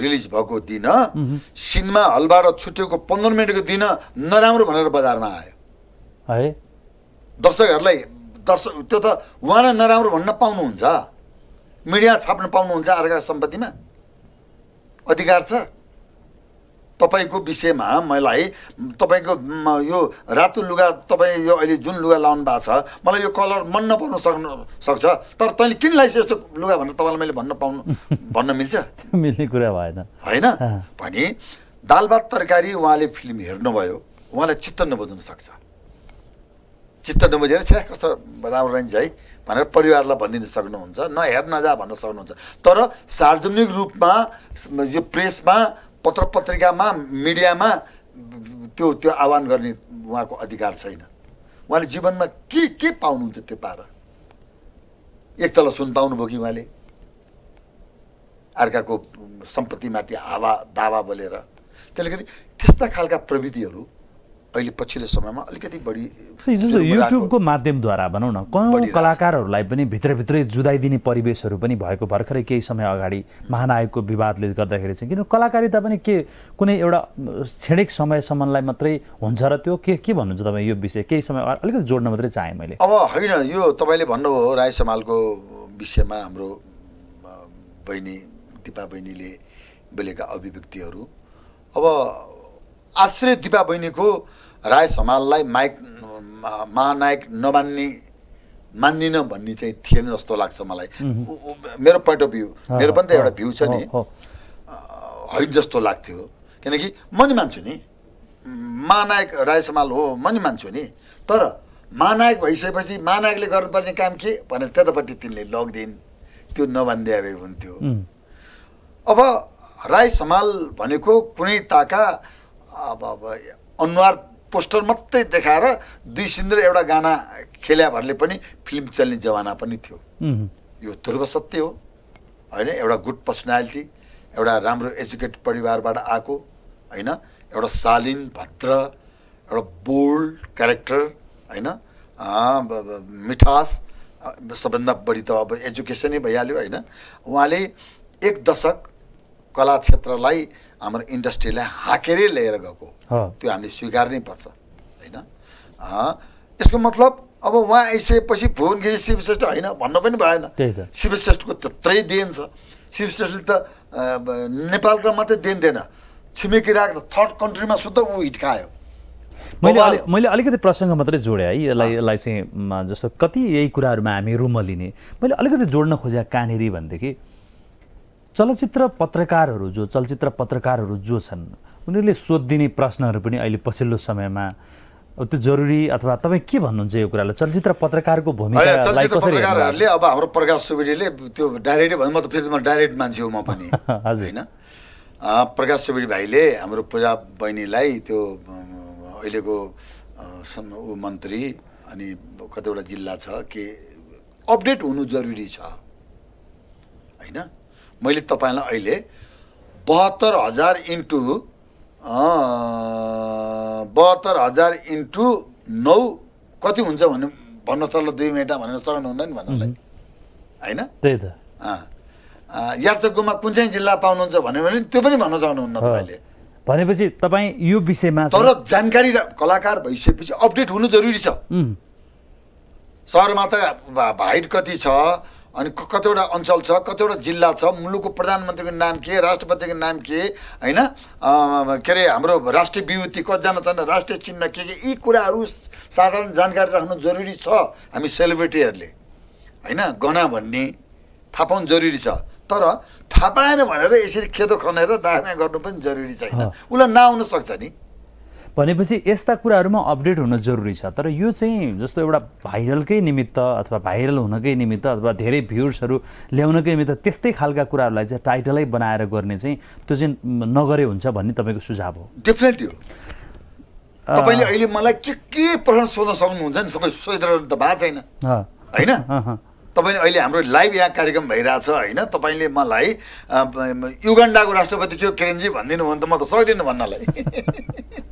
रिलिज भएको दिन सिनेमा हलबाट छुटेको पन्ध्र मिनटको दिन नराम्रो भनेर बजारमा आयो है दर्शकहरूलाई दर्शक त्यो त उहाँलाई नराम्रो भन्न पाउनुहुन्छ मिडिया छाप्न पाउनुहुन्छ अर्का सम्पत्तिमा अधिकार छ तपाईँको विषयमा मलाई तपाईँको यो रातो लुगा तपाईँ यो अहिले जुन लुगा लाउनु भएको छ मलाई यो कलर मन नपर्नु सक्नु सक्छ तर तैँले किन लाइस यस्तो लुगा भनेर तपाईँलाई मैले भन्न पाउनु भन्न मिल्छ मिल्ने कुरा भएन होइन भने दाल भात तरकारी उहाँले फिल्म हेर्नुभयो उहाँलाई चित्त नबुझ्नु सक्छ चित्त नबुझेर छ्या कस्तो राम्रो रहन्छ है भनेर परिवारलाई भनिदिन सक्नुहुन्छ न नजा भन्न सक्नुहुन्छ तर सार्वजनिक रूपमा यो प्रेसमा पत्र पत्रिकामा मिडियामा त्यो त्यो आह्वान गर्ने उहाँको अधिकार छैन उहाँले जीवनमा के के पाउनुहुन्थ्यो त्यो पारा एक तल सुन पाउनुभयो कि उहाँले अर्काको सम्पत्तिमाथि हावा दावा बोलेर त्यसले गर्दा त्यस्ता खालका प्रविधिहरू अहिले पछिल्लो समयमा अलिकति बढी जस्तो युट्युबको माध्यमद्वारा भनौँ न कयौँ कलाकारहरूलाई पनि भित्रभित्रै जुदाइदिने परिवेशहरू पनि भएको भर्खरै केही समय अगाडि महानायकको विवादले गर्दाखेरि चाहिँ किन कलाकारिता पनि के कुनै एउटा छेडेक समयसम्मलाई मात्रै हुन्छ र त्यो के के भन्नुहुन्छ तपाईँ यो विषय केही समय अलिकति जोड्न मात्रै चाहेँ मैले अब होइन यो तपाईँले भन्नुभयो राय समालको विषयमा हाम्रो बहिनी दिपा बहिनीले बोलेका अभिव्यक्तिहरू अब आश्रय दिपा बहिनीको राय समाललाई माइक महानायक नमान्ने मान्दिनँ भन्ने चाहिँ थिएन जस्तो लाग्छ मलाई मेरो पोइन्ट अफ भ्यू मेरो पनि त एउटा भ्यू छ नि होइन जस्तो लाग्थ्यो किनकि म नि मान्छु नि महानायक राय समाल हो म नि मान्छु नि तर महानायक भइसकेपछि महानायकले गर्नुपर्ने काम के भनेर त्यतापट्टि तिनले लगिदिन् त्यो नभन्दै भए हुन्थ्यो अब राई समाल भनेको कुनै ताका अब अब अनुहार पोस्टर मात्रै देखाएर दुई सिन्दुर एउटा गाना खेल्याभरले पनि फिल्म चल्ने जमाना पनि थियो यो ध्रुव सत्य हो होइन एउटा गुड पर्सनालिटी एउटा राम्रो एजुकेट परिवारबाट आएको होइन एउटा शालीन भद्र एउटा बोल्ड क्यारेक्टर होइन मिठास सबभन्दा बढी त अब एजुकेसनै भइहाल्यो होइन उहाँले एक दशक कला क्षेत्रलाई हाम्रो इन्डस्ट्रीलाई हाकेरै लिएर गएको त्यो हामीले स्वीकार नै पर्छ होइन यसको मतलब अब उहाँ आइसकेपछि भुवनगिरी शिवश्रेष्ठ होइन भन्न पनि भएन शिवश्रेष्ठको त्यत्रै देन छ शिवश्रेष्ठले त नेपालका मात्रै दिएन छिमेकी राख थर्ड कन्ट्रीमा शुद्ध ऊ हिटकायो मैले अलिक मैले अलिकति प्रसङ्ग मात्रै जोडेँ है यसलाई यसलाई चाहिँ जस्तो कति यही कुराहरूमा हामी रुम लिने मैले अलिकति जोड्न खोजेँ कहाँनिर भनेदेखि चलचित्र पत्रकारहरू जो चलचित्र पत्रकारहरू जो छन् उनीहरूले सोधिदिने प्रश्नहरू पनि अहिले पछिल्लो समयमा त्यो जरुरी अथवा तपाईँ के भन्नुहुन्छ यो कुरालाई चलचित्र पत्रकारको भूमिकालाई पत्रकारहरूले अब हाम्रो प्रकाश सुबेडीले त्यो डाइरेक्टै भन्नु म त म डाइरेक्ट मान्छे हो म पनि हजुर होइन प्रकाश सुबेडी भाइले हाम्रो पूजा बहिनीलाई त्यो अहिलेको ऊ मन्त्री अनि कतिवटा जिल्ला छ के अपडेट हुनु जरुरी छ होइन मैले तपाईँलाई अहिले बहत्तर हजार इन्टु बहत्तर हजार इन्टु नौ कति हुन्छ भने भन्नु त ल दुई मिनट भनेर सक्नुहुन्न नि भन्नलाई होइन त्यही त याचकमा कुन चाहिँ जिल्ला पाउनुहुन्छ भन्यो भने त्यो पनि भन्न चाहनुहुन्न तपाईँले भनेपछि तपाईँ यो विषयमा तर जानकारी कलाकार भइसकेपछि अपडेट हुनु जरुरी छ सहरमा त हाइट कति छ अनि कतिवटा अञ्चल छ कतिवटा जिल्ला छ मुलुकको प्रधानमन्त्रीको नाम के राष्ट्रपतिको नाम के होइन के अरे हाम्रो राष्ट्रिय विभूति कतिजना छन् राष्ट्रिय चिन्ह के के यी कुराहरू साधारण जानकारी राख्नु जरुरी छ हामी सेलिब्रेटीहरूले होइन गना भन्ने थाहा पाउनु जरुरी छ तर थाहा पाएन भनेर यसरी खेदो खनेर दायाँ गर्नु पनि जरुरी छैन उसलाई नआउन सक्छ नि भनेपछि यस्ता कुराहरूमा अपडेट हुन जरुरी छ तर यो चाहिँ जस्तो एउटा भाइरलकै निमित्त अथवा भाइरल हुनकै निमित्त अथवा धेरै भ्युर्सहरू ल्याउनकै निमित्त त्यस्तै खालका कुराहरूलाई चाहिँ टाइटलै बनाएर गर्ने चाहिँ त्यो चाहिँ नगरे हुन्छ भन्ने तपाईँको सुझाव हो डेफिनेटली हो तपाईँले अहिले मलाई के के प्रश्न सोध्न सक्नुहुन्छ नि सबै सोधेर त भएको छैन होइन तपाईँले अहिले हाम्रो लाइभ यहाँ कार्यक्रम भइरहेछ होइन तपाईँले मलाई युगन्डाको राष्ट्रपति के हो किरणजी भनिदिनु भयो भने त म त सक्दिनँ भन्नलाई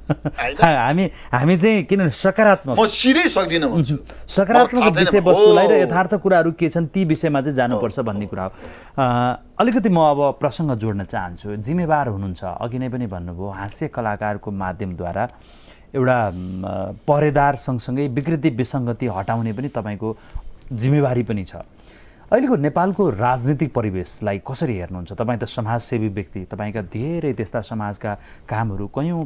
हामी हामी चाहिँ किन सकारात्मक म सिधै सक्दिनँ भन्छु सकारात्मक विषयवस्तुलाई र यथार्थ कुराहरू के छन् ती विषयमा चाहिँ जानुपर्छ भन्ने कुरा हो अलिकति म अब प्रसङ्ग जोड्न चाहन्छु जिम्मेवार हुनुहुन्छ अघि नै पनि भन्नुभयो हास्य कलाकारको माध्यमद्वारा एउटा परेदार सँगसँगै विकृति विसङ्गति हटाउने पनि तपाईँको जिम्मेवारी पनि छ अहिलेको नेपालको राजनीतिक परिवेशलाई कसरी हेर्नुहुन्छ तपाईँ त समाजसेवी व्यक्ति तपाईँका धेरै त्यस्ता समाजका कामहरू कयौँ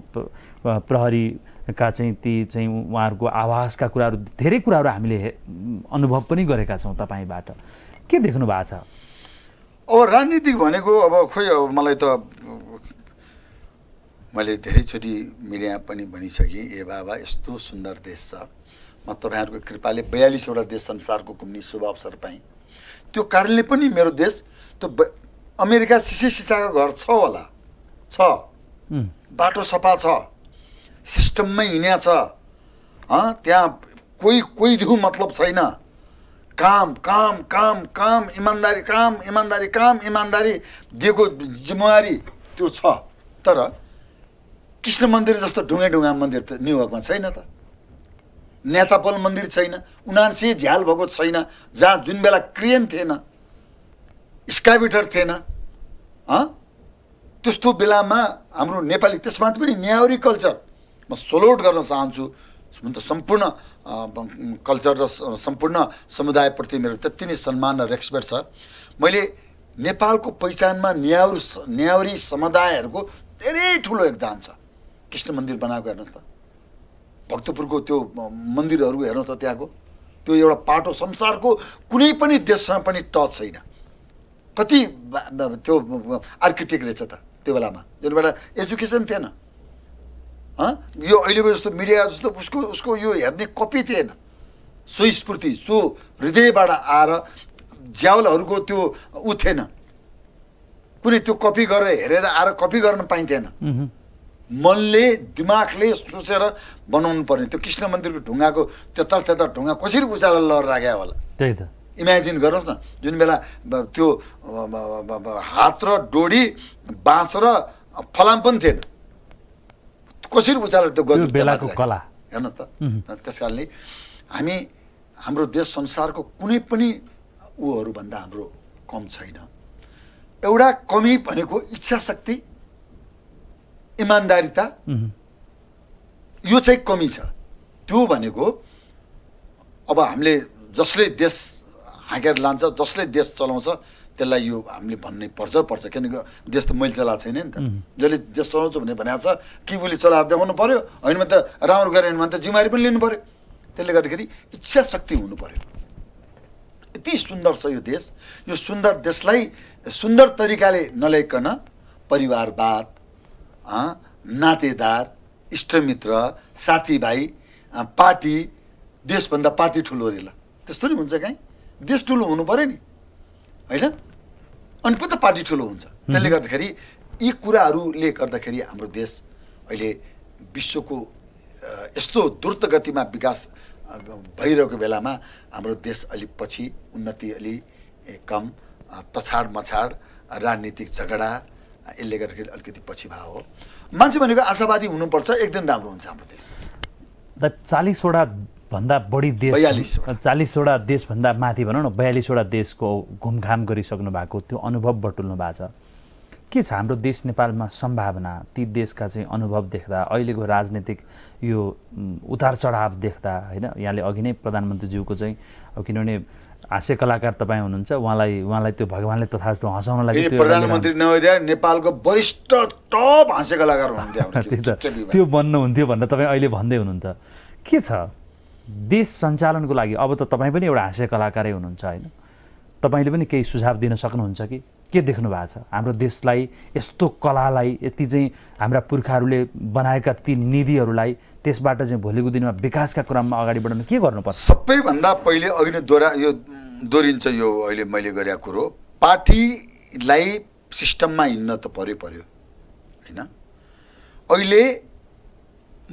प्रहरीका चाहिँ ती चाहिँ उहाँहरूको आवाजका कुराहरू धेरै कुराहरू हामीले अनुभव पनि गरेका छौँ तपाईँबाट के देख्नु भएको छ अब राजनीतिक भनेको अब खोइ अब मलाई त मैले धेरैचोटि मिडिया पनि भनिसकेँ ए बाबा यस्तो सुन्दर देश छ म तपाईँहरूको कृपाले बयालिसवटा देश संसारको घुम्ने शुभ अवसर पाएँ त्यो कारणले पनि मेरो देश त्यो अमेरिका सिसे सिसाको घर छ होला छ बाटो सफा छ सिस्टममै हिँड्या छ त्यहाँ कोही कोही दिउ मतलब छैन काम काम काम काम इमान्दारी काम इमान्दारी काम इमान्दारी दिएको जिम्मेवारी त्यो छ तर कृष्ण मन्दिर जस्तो ढुङ्गे ढुङ्गा मन्दिर त न्युयोर्कमा छैन त नेतापल मन्दिर छैन उनान्से झ्याल भएको छैन जहाँ जुन बेला क्रियन थिएन स्काबिटर थिएन त्यस्तो बेलामा हाम्रो नेपाली त्यसमाथि पनि न्यावरी कल्चर म सोलोट गर्न चाहन्छु हुन त सम्पूर्ण कल्चर र सम्पूर्ण समुदायप्रति मेरो त्यति नै सम्मान र रेस्पेक्ट छ मैले नेपालको पहिचानमा न्याउ न्याउरी समुदायहरूको धेरै ठुलो योगदान छ कृष्ण मन्दिर बनाएको हेर्नुहोस् त भक्तपुरको त्यो मन्दिरहरू हेर्नु त त्यहाँको त्यो एउटा पाटो संसारको कुनै पनि देशसँग पनि टच छैन कति त्यो आर्किटेक्ट रहेछ त त्यो बेलामा जुन बेला एजुकेसन थिएन यो अहिलेको जस्तो मिडिया जस्तो उसको उसको यो हेर्ने कपी थिएन सुस्फूर्ति सो हृदयबाट आएर ज्यावलहरूको त्यो ऊ थिएन कुनै त्यो कपी गरेर हेरेर आएर कपी गर्न पाइन्थेन मनले दिमागले सोचेर बनाउनु पर्ने त्यो कृष्ण मन्दिरको ढुङ्गाको त्यतार त्यता ढुङ्गा कसरी उचालेर लहर राख्या होला त्यही त इमेजिन गर्नुहोस् न जुन बेला त्यो हात र डोडी बाँस र फलाम पनि थिएन कसरी उचालेर त्यो बेलाको कला हेर्नुहोस् त त्यस कारणले हामी हाम्रो देश संसारको कुनै पनि ऊहरूभन्दा हाम्रो कम छैन एउटा कमी भनेको इच्छा शक्ति इमान्दारिता यो चाहिँ कमी छ त्यो भनेको अब हामीले जसले देश हाँकेर लान्छ जसले देश चलाउँछ त्यसलाई यो हामीले भन्नै पर्छ पर्छ किनकि देश त मैले चलाएको छैन नि त जसले देश चलाउँछु भने भनेको छ कि उसले चलाएर देखाउनु पऱ्यो होइन भने त राम्रो गरेन भने त जिम्मेवारी पनि लिनु पऱ्यो त्यसले गर्दाखेरि इच्छा शक्ति हुनु पऱ्यो यति सुन्दर छ यो देश यो सुन्दर देशलाई सुन्दर तरिकाले नल्याइकन परिवारवाद नातेदार इष्टमित्र साथीभाइ पार्टी देशभन्दा पार्टी ठुलो अरे ल त्यस्तो नि हुन्छ कहीँ देश ठुलो हुनु पऱ्यो नि होइन अनि पो त पार्टी ठुलो हुन्छ त्यसले गर्दाखेरि यी कुराहरूले गर्दाखेरि हाम्रो देश अहिले विश्वको यस्तो द्रुत गतिमा विकास भइरहेको बेलामा हाम्रो देश अलि पछि उन्नति अलि कम तछाड मछाड राजनीतिक झगडा यसले गर्दाखेरि अलिकति पछि भा हो मान्छे भनेको आशावादी हुनुपर्छ एक राम्रो हुन्छ हाम्रो देश चालिसवटा भन्दा बढी देश चालिसवटा देशभन्दा माथि भनौँ न बयालिसवटा देशको घुमघाम गरिसक्नु भएको त्यो अनुभव बटुल्नु भएको छ के छ हाम्रो देश नेपालमा सम्भावना ती देशका चाहिँ अनुभव देख्दा अहिलेको राजनीतिक यो उतार चढाव देख्दा होइन यहाँले अघि नै प्रधानमन्त्रीज्यूको चाहिँ किनभने हास्य कलाकार तपाईँ हुनुहुन्छ उहाँलाई उहाँलाई त्यो भगवान्ले तथास्तु हँसाउन लागि प्रधानमन्त्री नवोदय नेपालको वरिष्ठ टप हाँस्य कलाकार हुनुहुन्थ्यो त्यो बन्नुहुन्थ्यो भनेर तपाईँ अहिले भन्दै हुनुहुन्छ के छ देश सञ्चालनको लागि अब त तपाईँ पनि एउटा हाँस्य कलाकारै हुनुहुन्छ होइन तपाईँले पनि केही सुझाव दिन सक्नुहुन्छ कि के देख्नु भएको छ हाम्रो देशलाई यस्तो कलालाई यति चाहिँ हाम्रा पुर्खाहरूले बनाएका ती निधिहरूलाई त्यसबाट चाहिँ भोलिको दिनमा विकासका क्रममा अगाडि बढाउनु के गर्नुपर्छ सबैभन्दा पहिले अघि नै दोहोऱ्या यो दोहोरिन्छ यो अहिले मैले गरेको कुरो पार्टीलाई सिस्टममा हिँड्न त पऱ्यो पऱ्यो होइन अहिले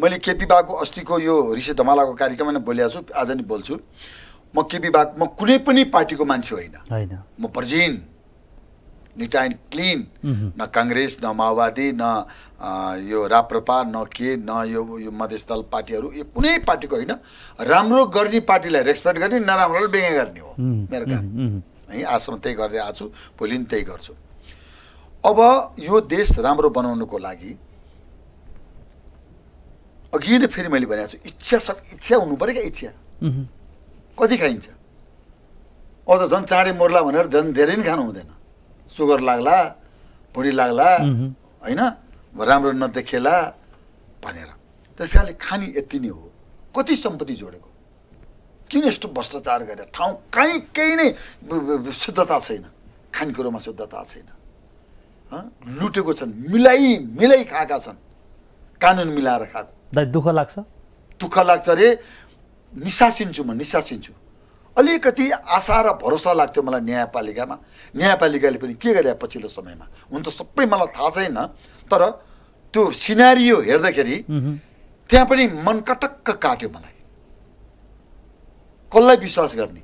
मैले केपी बाको अस्तिको यो ऋषि धमालाको कार्यक्रममा नै बोलिरहेको छु आज नै बोल्छु म केपी बाको म कुनै पनि पार्टीको मान्छे होइन होइन म प्रजिन निट एन्ड क्लिन न काङ्ग्रेस न माओवादी न यो राप्रपा न के न यो यो मधेसदल पार्टीहरू यो कुनै पार्टीको होइन राम्रो गर्ने पार्टीलाई रेस्पेक्ट गर्ने नराम्रोलाई बेङ्गा गर्ने हो mhm. मेरो काम mhm. Mhm. है आजसम्म त्यही गर्दै आएको छु भोलि पनि त्यही गर्छु अब यो देश राम्रो बनाउनुको लागि अघि नै फेरि मैले भनेको छु इच्छा सक इच्छा हुनु पऱ्यो क्या इच्छा कति खाइन्छ अब त झन् चाँडै मोर्ला भनेर झन् धेरै नै खानु हुँदैन सुगर लाग्ला भुँडी लाग्ला होइन राम्रो नदेखेला भनेर त्यस कारणले खानी यति नै हो कति सम्पत्ति जोडेको किन यस्तो भ्रष्टाचार गरेर ठाउँ कहीँ केही नै शुद्धता छैन खानेकुरोमा शुद्धता छैन लुटेको छन् मिलाइ मिलाइ खाएका छन् कानुन मिलाएर खाएको दुःख लाग्छ दुःख लाग्छ अरे निसासिन्छु म निसासिन्छु अलिकति आशा र भरोसा लाग्थ्यो मलाई न्यायपालिकामा न्यायपालिकाले पनि के गरे पछिल्लो समयमा हुन त सबै मलाई थाहा छैन तर त्यो सिनारियो हेर्दाखेरि त्यहाँ पनि मन कटक्क काट्यो मलाई कसलाई विश्वास गर्ने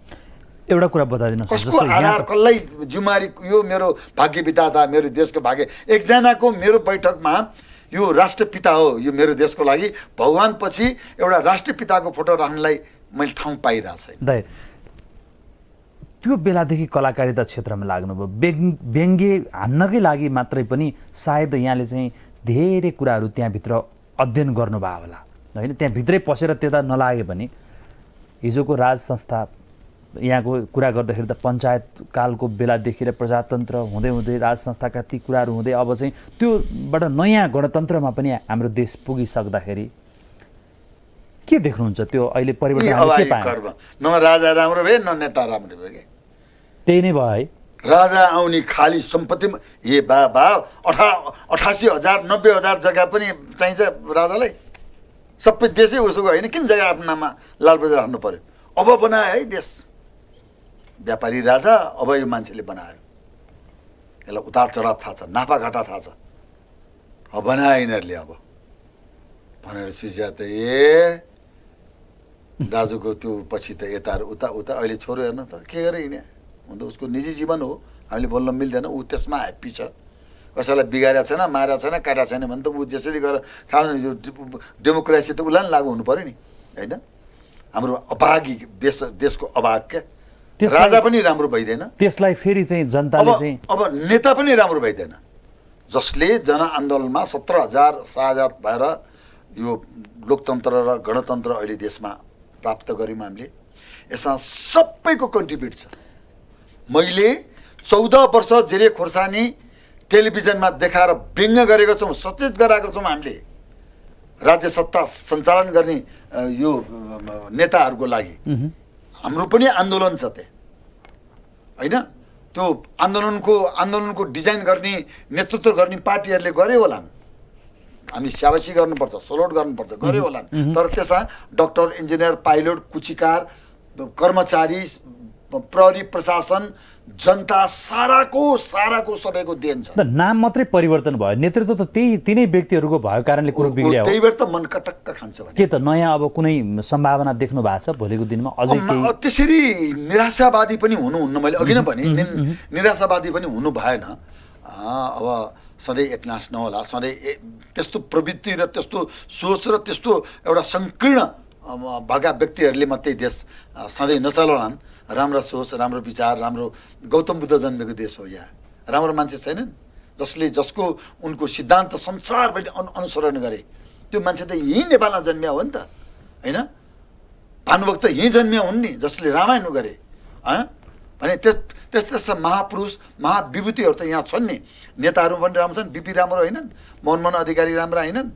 एउटा कुरा बताइदिनु कसको आधार कसलाई जुमारी यो मेरो भाग्य विधाता मेरो देशको भाग्य एकजनाको मेरो बैठकमा यो राष्ट्रपिता हो यो मेरो देशको लागि भगवान् पछि एउटा राष्ट्रपिताको फोटो राख्नलाई मैले ठाउँ पाइरहेको छैन त्यो बेलादेखि कलाकारिता क्षेत्रमा लाग्नुभयो व्यङ व्यङ्ग्य हान्नकै लागि मात्रै पनि सायद यहाँले चाहिँ धेरै कुराहरू त्यहाँभित्र अध्ययन गर्नुभयो होला होइन त्यहाँभित्रै पसेर त्यता नलागे पनि हिजोको राज संस्था यहाँको कुरा गर्दाखेरि त कालको बेलादेखि र प्रजातन्त्र हुँदै हुँदै राज संस्थाका ती कुराहरू हुँदै अब चाहिँ त्योबाट नयाँ गणतन्त्रमा पनि हाम्रो देश पुगिसक्दाखेरि के देख्नुहुन्छ त्यो अहिले परिवर्तन न राजा राम्रो भए न नेता राम्रो भयो कि त्यही नै भयो है राजा आउने खाली सम्पत्ति ए बा बा अठा अठासी हजार नब्बे हजार जग्गा पनि चाहिन्छ राजालाई सबै देशै उसको होइन किन जग्गा आफ्नो नाममा लाल बजार हान्नु पऱ्यो अब बनायो है देश व्यापारी राजा अब यो मान्छेले बनायो यसलाई उतार चढाव थाहा छ नाफा घाटा थाहा छ अब बनायो यिनीहरूले अब भनेर सिज्या त ए दाजुको त्यो पछि त यता उता उता अहिले छोरो हेर्न त के गरे यिनीहरू हुन त उसको निजी जीवन हो हामीले बोल्न मिल्दैन ऊ त्यसमा ह्याप्पी छ कसैलाई बिगारेको छैन मारेको छैन काटेको छैन भने त ऊ जसरी गरेर खाने यो डेमोक्रेसी त उसलाई पनि लागु हुनु पऱ्यो नि होइन हाम्रो अभागी देश देशको अभाग क्या राजा पनि राम्रो भइदिएन त्यसलाई फेरि चाहिँ जनताले चाहिँ अब नेता पनि राम्रो भइदिएन जसले जनआन्दोलनमा सत्र हजार साझात भएर यो लोकतन्त्र र गणतन्त्र अहिले देशमा प्राप्त गऱ्यौँ हामीले यसमा सबैको कन्ट्रिब्युट छ मैले चौध वर्ष जेरे खोर्सानी टेलिभिजनमा देखाएर व्यङ्ग गरेको छौँ सचेत गराएको छौँ हामीले राज्य सत्ता सञ्चालन गर्ने यो नेताहरूको लागि हाम्रो पनि आन्दोलन छ त्यहाँ होइन त्यो आन्दोलनको आन्दोलनको डिजाइन गर्ने नेतृत्व गर्ने पार्टीहरूले गरे होला हामी स्याबासी गर्नुपर्छ सलोट गर्नुपर्छ गरे होला तर त्यसमा डक्टर इन्जिनियर पाइलट कुचिकार कर्मचारी प्रहरी प्रशासन जनता साराको साराको सबैको देन छ नाम मात्रै परिवर्तन भयो नेतृत्व त त्यही तिनै व्यक्तिहरूको भएको कारणले कुरो बिग्रियो त्यही भएर त मन कटक्क खान्छ के त नयाँ अब कुनै सम्भावना देख्नु भएको छ भोलिको दिनमा अझै त्यसरी निराशावादी पनि हुनुहुन्न मैले अघि नै भने निराशावादी पनि हुनु भएन अब सधैँ एकनाश नहोला सधैँ त्यस्तो प्रवृत्ति र त्यस्तो सोच र त्यस्तो एउटा सङ्कीर्ण भएका व्यक्तिहरूले मात्रै देश सधैँ नचलाउलान् राम्रा सोच राम्रो विचार राम्रो गौतम बुद्ध जन्मेको देश हो यहाँ राम्रो मान्छे छैनन् जसले जसको उनको सिद्धान्त संसारभरि अनु अनुसरण गरे त्यो मान्छे त यहीँ नेपालमा जन्मियो हो नि त होइन भानुभक्त यहीँ जन्मियो हुन् नि जसले रामायण गरे भने त्यस त्यस्तो त्यस्ता महापुरुष महाविभूतिहरू त यहाँ छन् नि नेताहरू पनि राम्रो छन् बिपी राम्रो होइनन् मनमोहन अधिकारी राम्रा होइनन्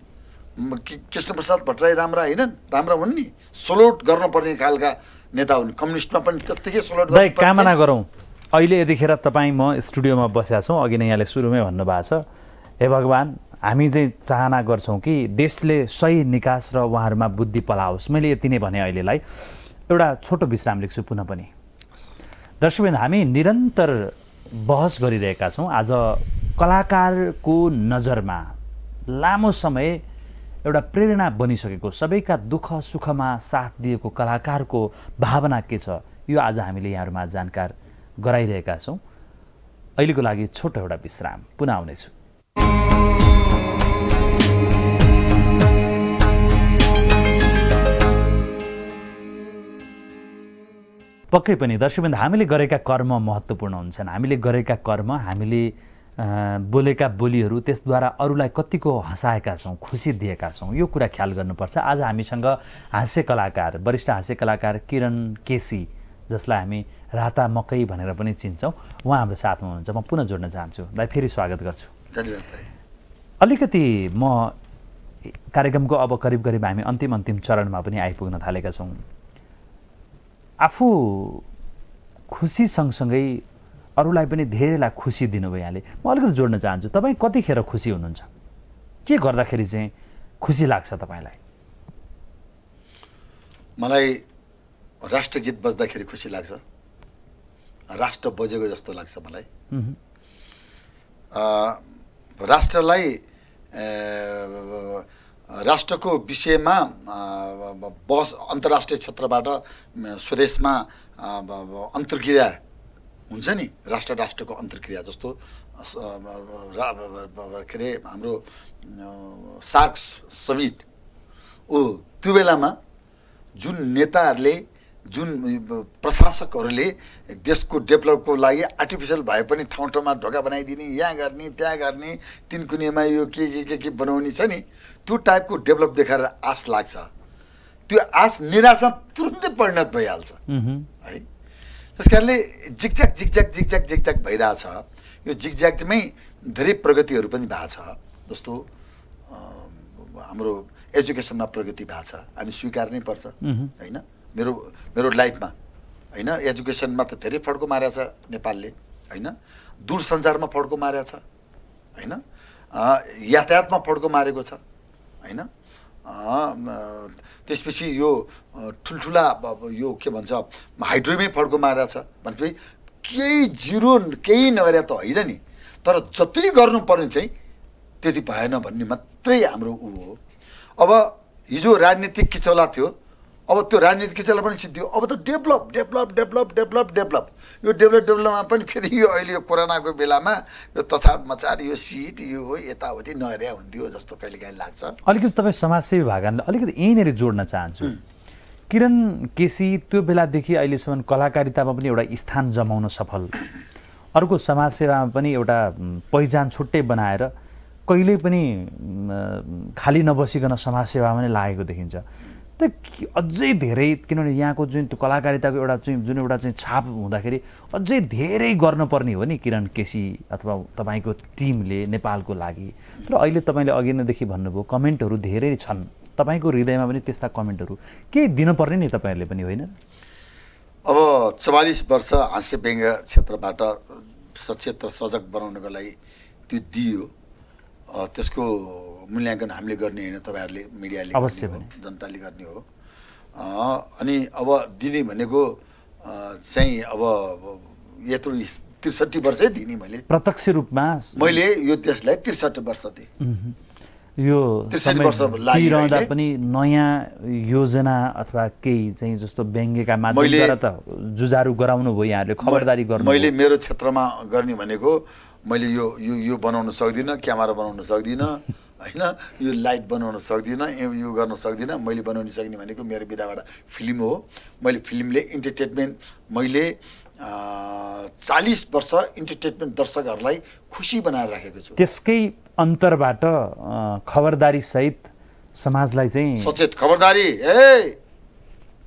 कृष्णप्रसाद भट्टराई राम्रा होइनन् राम्रा हुन् नि सलोट गर्नुपर्ने खालका नेता हुन् कम्युनिस्टमा पनि त्यत्तिकै दाइ कामना गरौँ अहिले यतिखेर तपाईँ म स्टुडियोमा बसेका छौँ अघि नै यहाँले सुरुमै भन्नुभएको छ हे भगवान् हामी चाहिँ चाहना गर्छौँ कि देशले सही निकास र उहाँहरूमा बुद्धि पलाओस् मैले यति नै भने अहिलेलाई एउटा छोटो विश्राम लेख्छु पुनः पनि दर्शकबिन्द हामी निरन्तर बहस गरिरहेका छौँ आज कलाकारको नजरमा लामो समय एउटा प्रेरणा बनिसकेको सबैका दुःख सुखमा साथ दिएको कलाकारको भावना के छ यो आज हामीले यहाँहरूमा जानकार गराइरहेका छौँ अहिलेको लागि छोटो एउटा विश्राम पुनः आउनेछु पक्कै पनि दर्शकबिन्द हामीले गरेका कर्म महत्त्वपूर्ण हुन्छन् हामीले गरेका कर्म हामीले बोलेका बोलीहरू त्यसद्वारा अरूलाई कतिको हँसाएका छौँ खुसी दिएका छौँ यो कुरा ख्याल गर्नुपर्छ आज हामीसँग हास्य कलाकार वरिष्ठ हास्य कलाकार किरण केसी जसलाई हामी राता मकै भनेर पनि चिन्छौँ उहाँ हाम्रो साथमा हुनुहुन्छ म पुनः जोड्न चाहन्छु दाइ फेरि स्वागत गर्छु धन्यवाद अलिकति म कार्यक्रमको अब करिब करिब हामी अन्तिम अन्तिम चरणमा पनि आइपुग्न थालेका छौँ आफू खुसी सँगसँगै अरूलाई पनि धेरैलाई खुसी दिनुभयो यहाँले म अलिकति जोड्न चाहन्छु तपाईँ कतिखेर खुसी हुनुहुन्छ के गर्दाखेरि चाहिँ खुसी लाग्छ तपाईँलाई मलाई राष्ट्र गीत बज्दाखेरि खुसी लाग्छ राष्ट्र बजेको जस्तो लाग्छ मलाई राष्ट्रलाई राष्ट्रको विषयमा बस अन्तर्राष्ट्रिय क्षेत्रबाट स्वदेशमा अन्तर्क्रिया हुन्छ नि राष्ट्र राष्ट्रको अन्तर्क्रिया जस्तो के अरे हाम्रो सार्क समिट ओ त्यो बेलामा जुन नेताहरूले जुन प्रशासकहरूले देशको डेभलपको लागि आर्टिफिसियल भए पनि ठाउँ ठाउँमा ढोका बनाइदिने यहाँ गर्ने त्यहाँ गर्ने तिन कुनेमा यो के के के के बनाउने छ नि त्यो टाइपको डेभलप देखाएर आश लाग्छ त्यो आश निराशा तुरुन्तै परिणत भइहाल्छ त्यस कारणले झिकझ्याक झिकझ्याक झिकझ्याक झिकझ्याक भइरहेछ यो झिकझ्याकमै धेरै प्रगतिहरू पनि भएको छ जस्तो हाम्रो एजुकेसनमा प्रगति भएको छ हामी स्वीकार नै पर्छ होइन मेरो मेरो लाइफमा होइन एजुकेसनमा त धेरै फड्को मारेको छ नेपालले होइन दूरसञ्चारमा फड्को मारेको छ होइन यातायातमा फड्को मारेको छ होइन त्यसपछि यो ठुल्ठुला यो के भन्छ हाइड्रोमै फड्को मारेर छ भनेपछि केही जिरो केही नगरे त होइन नि तर जति गर्नुपर्ने चाहिँ त्यति भएन भन्ने मात्रै हाम्रो ऊ हो अब हिजो राजनीतिक किचौला थियो अब त्यो राजनीति किचेलाई पनि सिद्धियो अब त develop develop develop develop develop यो डेभलप डेभलपमा पनि फेरि यो अहिले यो कोरोनाको बेलामा यो तछाड मचाड यो सिट यो हो यताउति नहेर्या हुन्थ्यो जस्तो कहिले काहीँ लाग्छ अलिकति तपाईँ समाजसेवी भागनलाई अलिकति यहीँनिर जोड्न चाहन्छु किरण केसी त्यो बेलादेखि अहिलेसम्म कलाकारितामा पनि एउटा स्थान जमाउन सफल अर्को समाजसेवामा पनि एउटा पहिचान छुट्टै बनाएर कहिल्यै पनि खाली नबसिकन समाजसेवामा नै लागेको देखिन्छ त अझै धेरै किनभने यहाँको जुन त्यो कलाकारिताको एउटा चाहिँ जुन एउटा चाहिँ छाप हुँदाखेरि अझै धेरै गर्नुपर्ने हो नि किरण केसी अथवा तपाईँको टिमले नेपालको लागि तर अहिले तपाईँले अघि नैदेखि भन्नुभयो कमेन्टहरू धेरै छन् तपाईँको हृदयमा पनि त्यस्ता कमेन्टहरू केही दिनुपर्ने नि तपाईँहरूले पनि होइन अब चौवालिस वर्ष हाँस्य व्यङ्ग्य क्षेत्रबाट सचेत र सजग बनाउनको लागि त्यो दियो त्यसको मूल्याङ्कन हामीले गर्ने होइन तपाईँहरूले मिडियाले अवश्य जनताले गर्ने हो अनि अब दिने भनेको चाहिँ अब यत्रो त्रिसठी वर्षै दिने मैले प्रत्यक्ष रूपमा मैले यो देशलाई त्रिसठी वर्ष दिएँ यो रहँदा पनि नयाँ योजना अथवा केही चाहिँ जस्तो व्यङ्ग्यका माध्यमबाट त जुझारु गराउनु भयो यहाँहरूले खबरदारी गर्नु मैले मेरो क्षेत्रमा गर्ने भनेको मैले यो यो बनाउन सक्दिनँ क्यामेरा बनाउन सक्दिनँ होइन यो लाइट बनाउन सक्दिनँ यो गर्न सक्दिनँ मैले बनाउन सक्ने भनेको मेरो विधाबाट फिल्म हो मैले फिल्मले इन्टरटेनमेन्ट मैले चालिस वर्ष इन्टरटेनमेन्ट दर्शकहरूलाई खुसी बनाएर राखेको छु त्यसकै अन्तरबाट खबरदारी सहित समाजलाई चाहिँ सचेत खबरदारी ए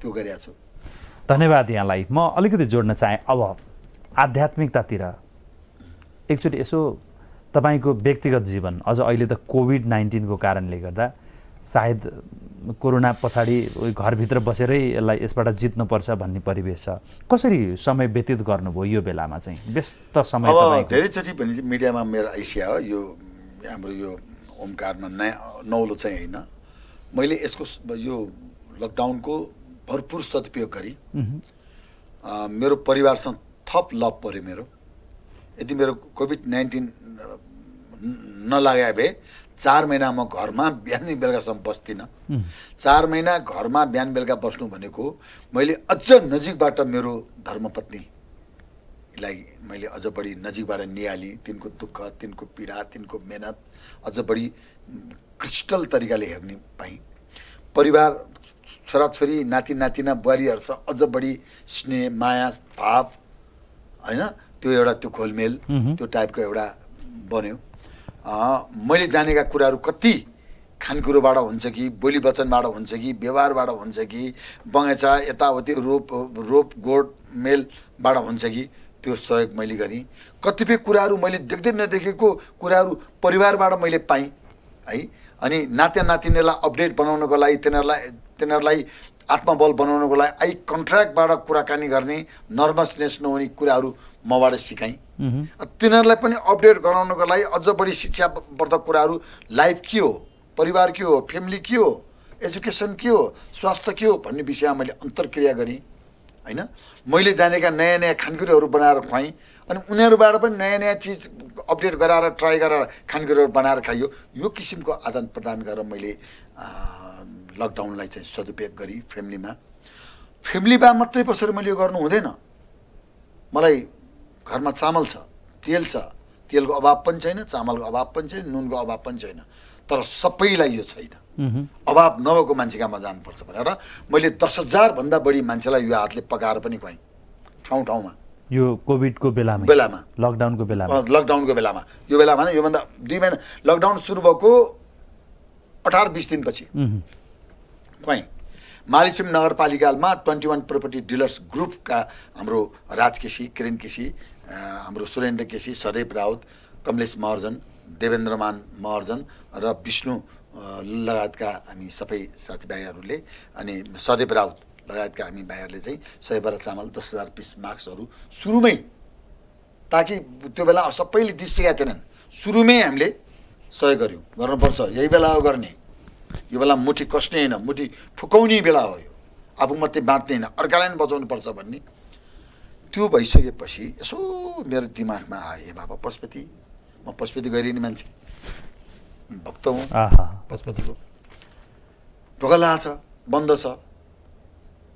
त्यो गरेका छु धन्यवाद यहाँलाई म अलिकति जोड्न चाहेँ अब आध्यात्मिकतातिर एकचोटि यसो तपाईँको व्यक्तिगत जीवन अझ अहिले त कोभिड नाइन्टिनको कारणले गर्दा सायद कोरोना पछाडि घरभित्र बसेरै यसलाई यसबाट जित्नुपर्छ भन्ने परिवेश छ कसरी समय व्यतीत गर्नुभयो यो बेलामा चाहिँ व्यस्त समय धेरैचोटि मिडियामा मेरो ऐसिया हो यो हाम्रो यो ओमकारमा नयाँ नौलो चाहिँ होइन मैले यसको यो लकडाउनको भरपुर सदुपयोग गरेँ मेरो परिवारसँग थप लभ पऱ्यो मेरो यदि मेरो कोभिड नाइन्टिन नलगाए भए चार महिना म घरमा बिहान बेलुकासम्म बस्दिनँ चार महिना घरमा बिहान बेलुका बस्नु भनेको मैले अझ नजिकबाट मेरो धर्मपत्नीलाई मैले अझ बढी नजिकबाट निहालेँ तिनको दुःख तिनको पीडा तिनको मेहनत अझ बढी क्रिस्टल तरिकाले हेर्ने पाएँ परिवार छोराछोरी नाति नातिना बुहारीहरूसँग अझ बढी स्नेह माया भाव होइन त्यो एउटा त्यो घोलमेल त्यो टाइपको एउटा बन्यो मैले जानेका कुराहरू कति खानकुरोबाट हुन्छ कि बोली वचनबाट हुन्छ कि व्यवहारबाट हुन्छ कि बगैँचा यताउति रोप रोप गोड मेलबाट हुन्छ कि त्यो सहयोग मैले गरेँ कतिपय कुराहरू मैले देख्दै नदेखेको कुराहरू परिवारबाट मैले पाएँ है अनि नाता नातिनीहरूलाई अपडेट बनाउनको लागि तिनीहरूलाई तिनीहरूलाई आत्मबल बनाउनको लागि आई कन्ट्र्याक्टबाट कुराकानी गर्ने नर्भसनेस नहुने कुराहरू मबाट सिकाएँ तिनीहरूलाई पनि अपडेट गराउनको लागि अझ बढी शिक्षावर्धक कुराहरू लाइफ के हो परिवार के हो फ्यामिली के हो एजुकेसन के हो स्वास्थ्य के हो भन्ने विषयमा मैले अन्तर्क्रिया गरेँ होइन मैले जानेका नयाँ नयाँ खानकुरोहरू बनाएर खुवाएँ अनि उनीहरूबाट पनि नयाँ नयाँ चिज अपडेट गराएर ट्राई गरेर खानकुरोहरू बनाएर खाइयो यो किसिमको आदान प्रदान गरेर मैले लकडाउनलाई चाहिँ सदुपयोग गरी फ्यामिलीमा फ्यामिलीमा मात्रै बसेर मैले यो गर्नु हुँदैन मलाई घरमा चामल छ तेल छ तेलको अभाव पनि छैन चामलको अभाव पनि छैन नुनको अभाव पनि छैन तर सबैलाई यो छैन अभाव नभएको मान्छे कहाँमा जानुपर्छ भनेर मैले दस हजारभन्दा बढी मान्छेलाई यो हातले पकाएर पनि खुवाएँ ठाउँ ठाउँमा यो कोभिडको बेलामा बेलामा लकडाउनको बेलामा लकडाउनको बेलामा यो बेलामा योभन्दा दुई महिना लकडाउन सुरु भएको अठार बिस दिनपछि पाएँ मालिसिम नगरपालिकामा ट्वेन्टी वान प्रोपर्टी डिलर्स ग्रुपका हाम्रो राज केसी किरण केसी हाम्रो सुरेन्द्र केसी सदैव राउत कमलेश महर्जन देवेन्द्रमान महर्जन र विष्णु लगायतका हामी सबै साथीभाइहरूले अनि सदैव राउत लगायतका हामी भाइहरूले चाहिँ सय बाह्र चामल दस हजार पिस मार्क्सहरू सुरुमै ताकि त्यो बेला सबैले दिसिएका थिएनन् सुरुमै हामीले सहयोग गऱ्यौँ गर्नुपर्छ यही बेला गर्ने यो बेला मुठी कस्ने होइन मुठी ठुकाउने बेला हो यो आफू मात्रै बाँच्ने होइन अर्कालाई पनि पर्छ भन्ने त्यो भइसकेपछि यसो मेरो दिमागमा आयो बाबा पशुपति म पशुपति गरिने मान्छे भक्त हुँ पशुपतिको ढोका छ बन्द छ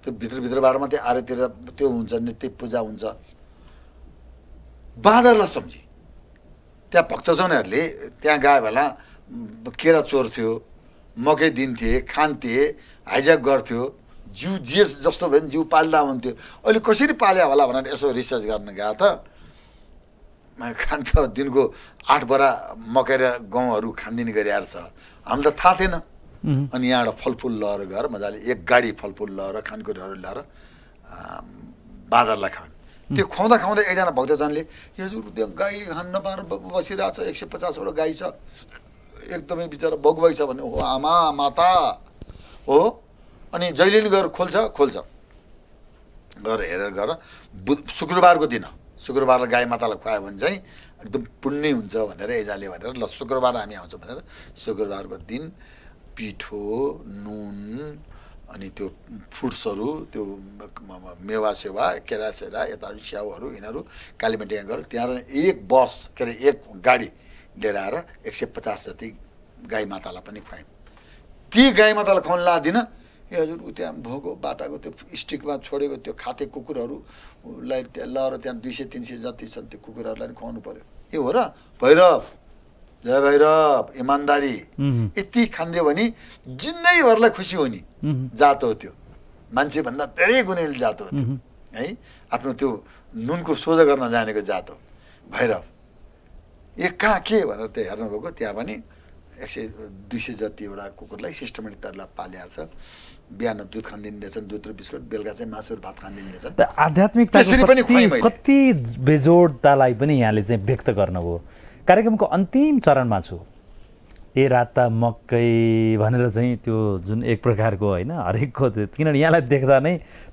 त्यो भित्रभित्रबाट मात्रै आरतिर त्यो हुन्छ नित्य पूजा हुन्छ बाँदरलाई सम्झेँ त्यहाँ भक्तजनहरूले त्यहाँ गयो बेला केरा चोर थियो मकै दिन्थे खान्थे हाइज्याक गर्थ्यो जिउ जे जस्तो भयो भने जिउ पाल्दा हुन्थ्यो अहिले कसरी पाल्यो होला भनेर यसो रिसर्च गर्न गएको त खान्छ दिनको आठ बरा मकै र गहुँहरू खानिदिने गरिहाल्छ छ हामीलाई त थाहा थिएन अनि यहाँबाट फलफुल लहर गएर मजाले एक गाडी फलफुल लहर खानकुटहरू ल्याएर बाँदरलाई खाने त्यो खुवाउँदा खुवाउँदा एकजना भक्तजनले त्यो गाईले खान नपाएर बसिरहेको छ एक सय पचासवटा गाई छ एकदमै बिचरा बगुबै छ भने हो आमा माता हो अनि जहिले पनि गएर खोल्छ खोल्छ गएर हेरेर गएर बु शुक्रबारको दिन शुक्रबारलाई गाई मातालाई खुवायो भने चाहिँ एकदम पुण्य हुन्छ भनेर एजाले भनेर ल शुक्रबार हामी आउँछौँ भनेर शुक्रबारको दिन पिठो नुन अनि त्यो फ्रुट्सहरू त्यो मेवा सेवा केरा सेरा यता स्याउहरू यिनीहरू कालीमाटी गएर त्यहाँबाट एक बस के अरे एक गाडी लिएर आएर एक सय पचास जति गाई मातालाई पनि खुवायौँ ती गाई मातालाई खुवाउनु लादिनँ ए हजुर ऊ त्यहाँ भोको बाटाको त्यो स्टिकमा छोडेको त्यो खाते कुकुरहरूलाई त्यहाँ लहर त्यहाँ दुई सय तिन सय जति छन् त्यो कुकुरहरूलाई पनि खुवाउनु पऱ्यो ए हो र भैरव जय भैरव इमान्दारी यति खान्दियो भने जिन्दगीभरलाई खुसी हुने जात हो त्यो मान्छेभन्दा धेरै गुणेल जात हो है आफ्नो त्यो नुनको सोझा गर्न जानेको जात हो भैरव ए कहाँ के भनेर त्यो हेर्नुभएको त्यहाँ पनि एक सय दुई सय जतिवटा कुकुरलाई सिस्टमेटिक तरिकाले पालिया छ बिहान दुध खानिदिनेछन् दुध र बिस्कुट बेलुका चाहिँ मासु भात खानिदिनेछन् आध्यात्मिकता कति बेजोडतालाई पनि यहाँले चाहिँ व्यक्त गर्नुभयो कार्यक्रमको अन्तिम चरणमा छु ए राता मकै भनेर चाहिँ त्यो जुन एक प्रकारको होइन हरेकको किनभने यहाँलाई देख्दा नै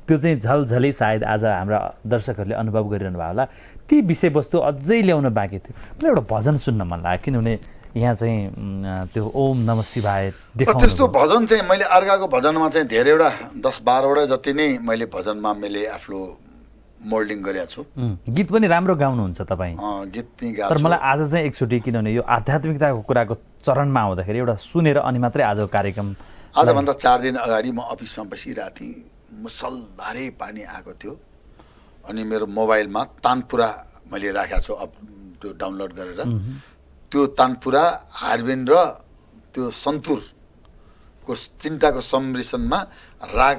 त्यो चाहिँ झलझली सायद आज हाम्रा दर्शकहरूले अनुभव गरिरहनु भयो होला ती विषयवस्तु अझै ल्याउन बाँकी थियो मलाई एउटा भजन सुन्न मन लाग्यो किनभने यहाँ चाहिँ त्यो ओम नम शिवाय त्यस्तो भजन चाहिँ मैले अर्काको भजनमा चाहिँ धेरैवटा दस बाह्रवटा जति नै मैले भजनमा मैले आफ्नो मोल्डिङ गरेको छु गीत पनि राम्रो गाउनुहुन्छ तपाईँ गीत तर मलाई आज चाहिँ एकचोटि किनभने यो आध्यात्मिकताको कुराको चरणमा आउँदाखेरि एउटा सुनेर अनि मात्रै आजको कार्यक्रम आजभन्दा चार दिन अगाडि म अफिसमा बसिरहेको थिएँ मुसलधारे पानी आएको थियो अनि मेरो मोबाइलमा तानपुरा मैले राखेको छु अप त्यो डाउनलोड गरेर त्यो तानपुरा हार्बिन र त्यो सन्तुरको तिनवटाको सम्मिश्रणमा राग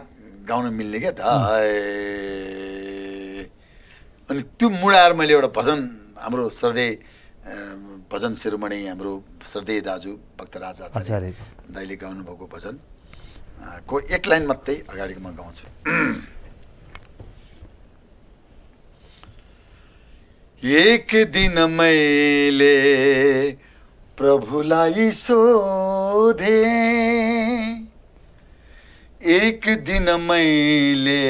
गाउन मिल्ने क्या त अनि त्यो मुडाएर मैले एउटा भजन हाम्रो श्रद्धे भजन शिरोमणि हाम्रो श्रद्धे दाजु भक्त राजा दाइले गाउनुभएको भजन को एक लाइन मात्रै अगाडि म गाउँछु एक दिन मैले प्रभुलाई सोधे एक दिन मैले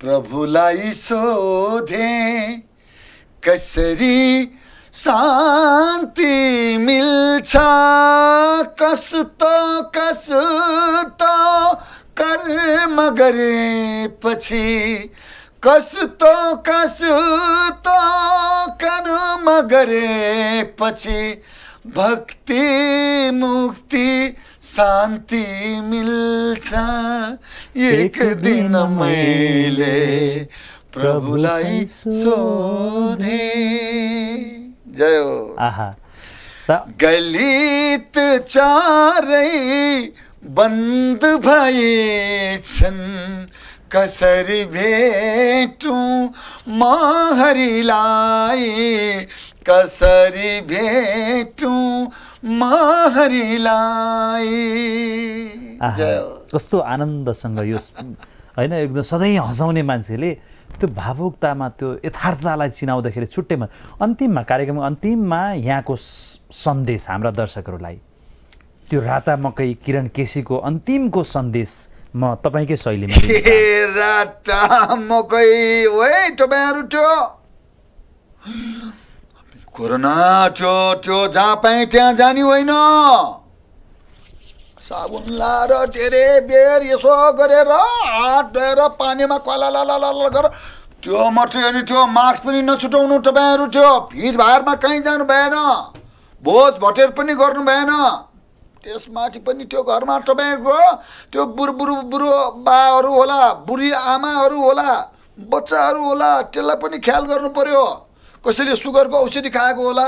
प्रभुलाई सोधे कसरी शान्ति मिल्छ कस्तो कस्तो कर्म गरेपछि कस्तो कस्तो कर्म गरेपछि भक्ति मुक्ति शान्ति मिल्छ एक दिन मैले प्रभुलाई सोधे जय गलित चारै बन्द भएछन् कसरी भेटु म हरिलाई कसरी भेटु म हरिलाई कस्तो आनन्दसँग यो होइन एकदम सधैँ हँसाउने मान्छेले त्यो भावुकतामा त्यो यथार्थतालाई चिनाउँदाखेरि छुट्टैमा अन्तिममा कार्यक्रम अन्तिममा यहाँको सन्देश हाम्रा दर्शकहरूलाई त्यो राता मकै किरण केसीको अन्तिमको सन्देश म तपाईँकै शैलीमा मकै ओए तपाईँहरू त्यो कोरोना त्यो त्यो जहाँ पाएँ त्यहाँ जाने होइन साबुन लाएर धेरै बेर यसो गरेर हात धोएर पानीमा कला ला ला ला गरेर त्यो मात्रै अनि त्यो मास्क पनि नछुटाउनु तपाईँहरू त्यो भिडभाडमा कहीँ जानु भएन भोज भटेर पनि गर्नु भएन त्यसमाथि पनि त्यो घरमा तपाईँको त्यो बुढबुरु बुढो बाहरू होला बुढी आमाहरू होला बच्चाहरू होला त्यसलाई पनि ख्याल गर्नु पऱ्यो कसैले सुगरको औषधि खाएको होला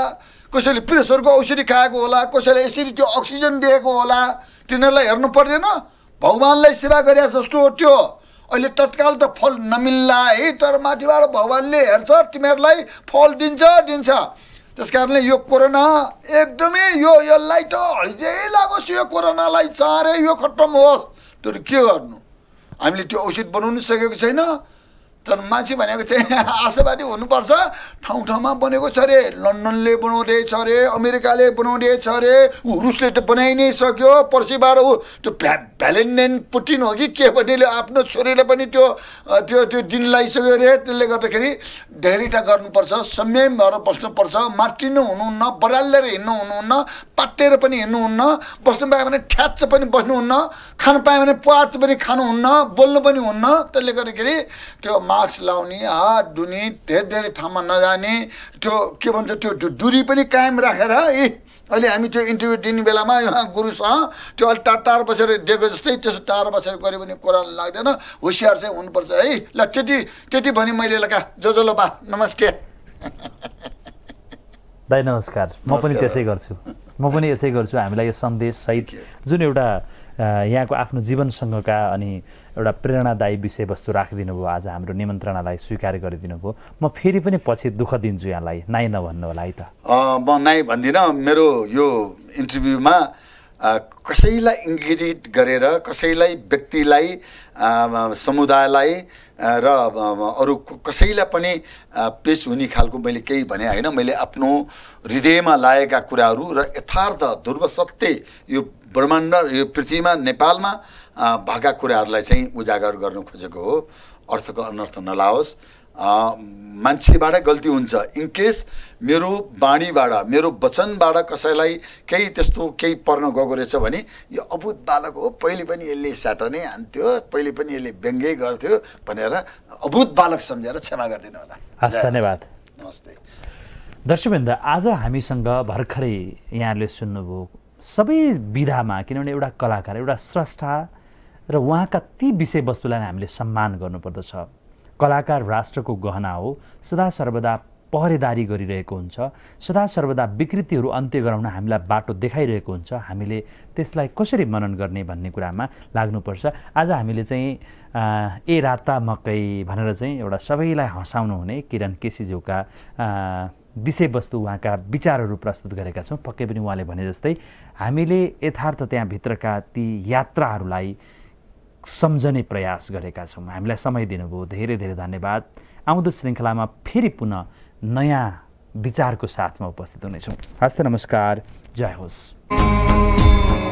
कसैले प्रेसरको औषधि खाएको होला कसैले यसरी त्यो अक्सिजन दिएको होला तिनीहरूलाई हेर्नु पर्दैन भगवान्लाई सेवा गरे जस्तो हो त्यो अहिले तत्काल त फल नमिल्ला है तर माथिबाट भगवान्ले हेर्छ तिमीहरूलाई फल दिन्छ दिन्छ त्यस कारणले यो कोरोना एकदमै यो यसलाई त हैजे लागोस् यो कोरोनालाई चाँडै यो खत्तम होस् तर के गर्नु हामीले त्यो औषध बनाउनु सकेको छैन तर मान्छे भनेको चाहिँ आशावादी हुनुपर्छ ठाउँ ठाउँमा बनेको छ अरे लन्डनले बनाउँदै छ अरे अमेरिकाले बनाउँदै छ अरे रुसले त बनाइ नै सक्यो पर्सिबाट ऊ त्यो भ्या भ्यालेन्टाइन पुटिन हो कि के भन्ने आफ्नो छोरीले पनि त्यो त्यो त्यो दिन लगाइसक्यो अरे त्यसले गर्दाखेरि धेरैटा गर्नुपर्छ संयम भएर बस्नुपर्छ माटिनु हुनुहुन्न बरालेर हिँड्नु हुनुहुन्न पाटेर पनि हिँड्नुहुन्न बस्नु पायो भने ठ्याच पनि बस्नुहुन्न खानु पायो भने प्वाच पनि खानुहुन्न बोल्नु पनि हुन्न त्यसले गर्दाखेरि त्यो मास्क लाउने हात धुने धेरै धेरै ठाउँमा नजाने त्यो के भन्छ त्यो दुरी पनि कायम राखेर ए अहिले हामी त्यो इन्टरभ्यू दिने बेलामा उहाँ गुरुसँग त्यो अलिक टाढा टाढो बसेर दिएको जस्तै त्यसो टाढो बसेर गऱ्यो भने कुरा लाग्दैन होसियार चाहिँ हुनुपर्छ है ल त्यति त्यति भने मैले ल जो जो ल बा नमस्ते दाई नमस्कार म पनि त्यसै गर्छु म पनि यसै गर्छु हामीलाई यो सन्देश सहित जुन एउटा यहाँको आफ्नो जीवनसँगका अनि एउटा प्रेरणादायी विषयवस्तु राखिदिनु भयो आज हाम्रो निमन्त्रणालाई स्वीकार गरिदिनु भयो म फेरि पनि पछि दुःख दिन्छु यहाँलाई नाइ नभन्नु होला है त म नाइ भन्दिनँ मेरो यो इन्टरभ्युमा कसैलाई इङ्गित गरेर कसैलाई व्यक्तिलाई समुदायलाई र अरू कसैलाई पनि पेस हुने खालको मैले केही भने होइन मैले आफ्नो हृदयमा लागेका कुराहरू र यथार्थ ध्रुव सत्य यो ब्रह्माण्ड यो पृथ्वीमा नेपालमा भएका कुराहरूलाई चाहिँ उजागर गर्नु खोजेको हो अर्थको अनर्थ नलाओस् मान्छेबाट गल्ती हुन्छ इनकेस मेरो बाणीबाट मेरो वचनबाट कसैलाई केही त्यस्तो केही पर्न गएको रहेछ भने यो अभूत बालक हो पहिले पनि यसले नै हान्थ्यो पहिले पनि यसले व्यङ्ग्य गर्थ्यो भनेर अभूत बालक सम्झेर क्षमा गरिदिनु होला हस् धन्यवाद नमस्ते दर्शकवृन्द आज हामीसँग भर्खरै यहाँले सुन्नुभयो सबै विधामा किनभने एउटा कलाकार एउटा स्रष्टा र उहाँका ती विषयवस्तुलाई नै हामीले सम्मान गर्नुपर्दछ कलाकार राष्ट्रको गहना हो सदा सर्वदा पहरेदारी गरिरहेको हुन्छ सदा सर्वदा विकृतिहरू अन्त्य गराउन हामीलाई बाटो देखाइरहेको हुन्छ हामीले त्यसलाई कसरी मनन गर्ने भन्ने कुरामा लाग्नुपर्छ आज हामीले चाहिँ ए राता मकै भनेर चाहिँ एउटा सबैलाई हँसाउनु हुने किरण केसीज्यूका विषयवस्तु उहाँका विचारहरू प्रस्तुत गरेका छौँ पक्कै पनि उहाँले भने जस्तै हामीले यथार्थ त्यहाँभित्रका ती यात्राहरूलाई सम्झने प्रयास गरेका छौँ हामीलाई समय दिनुभयो धेरै धेरै धन्यवाद आउँदो श्रृङ्खलामा फेरि पुनः नयाँ विचारको साथमा उपस्थित हुनेछौँ हस्त नमस्कार जय होस्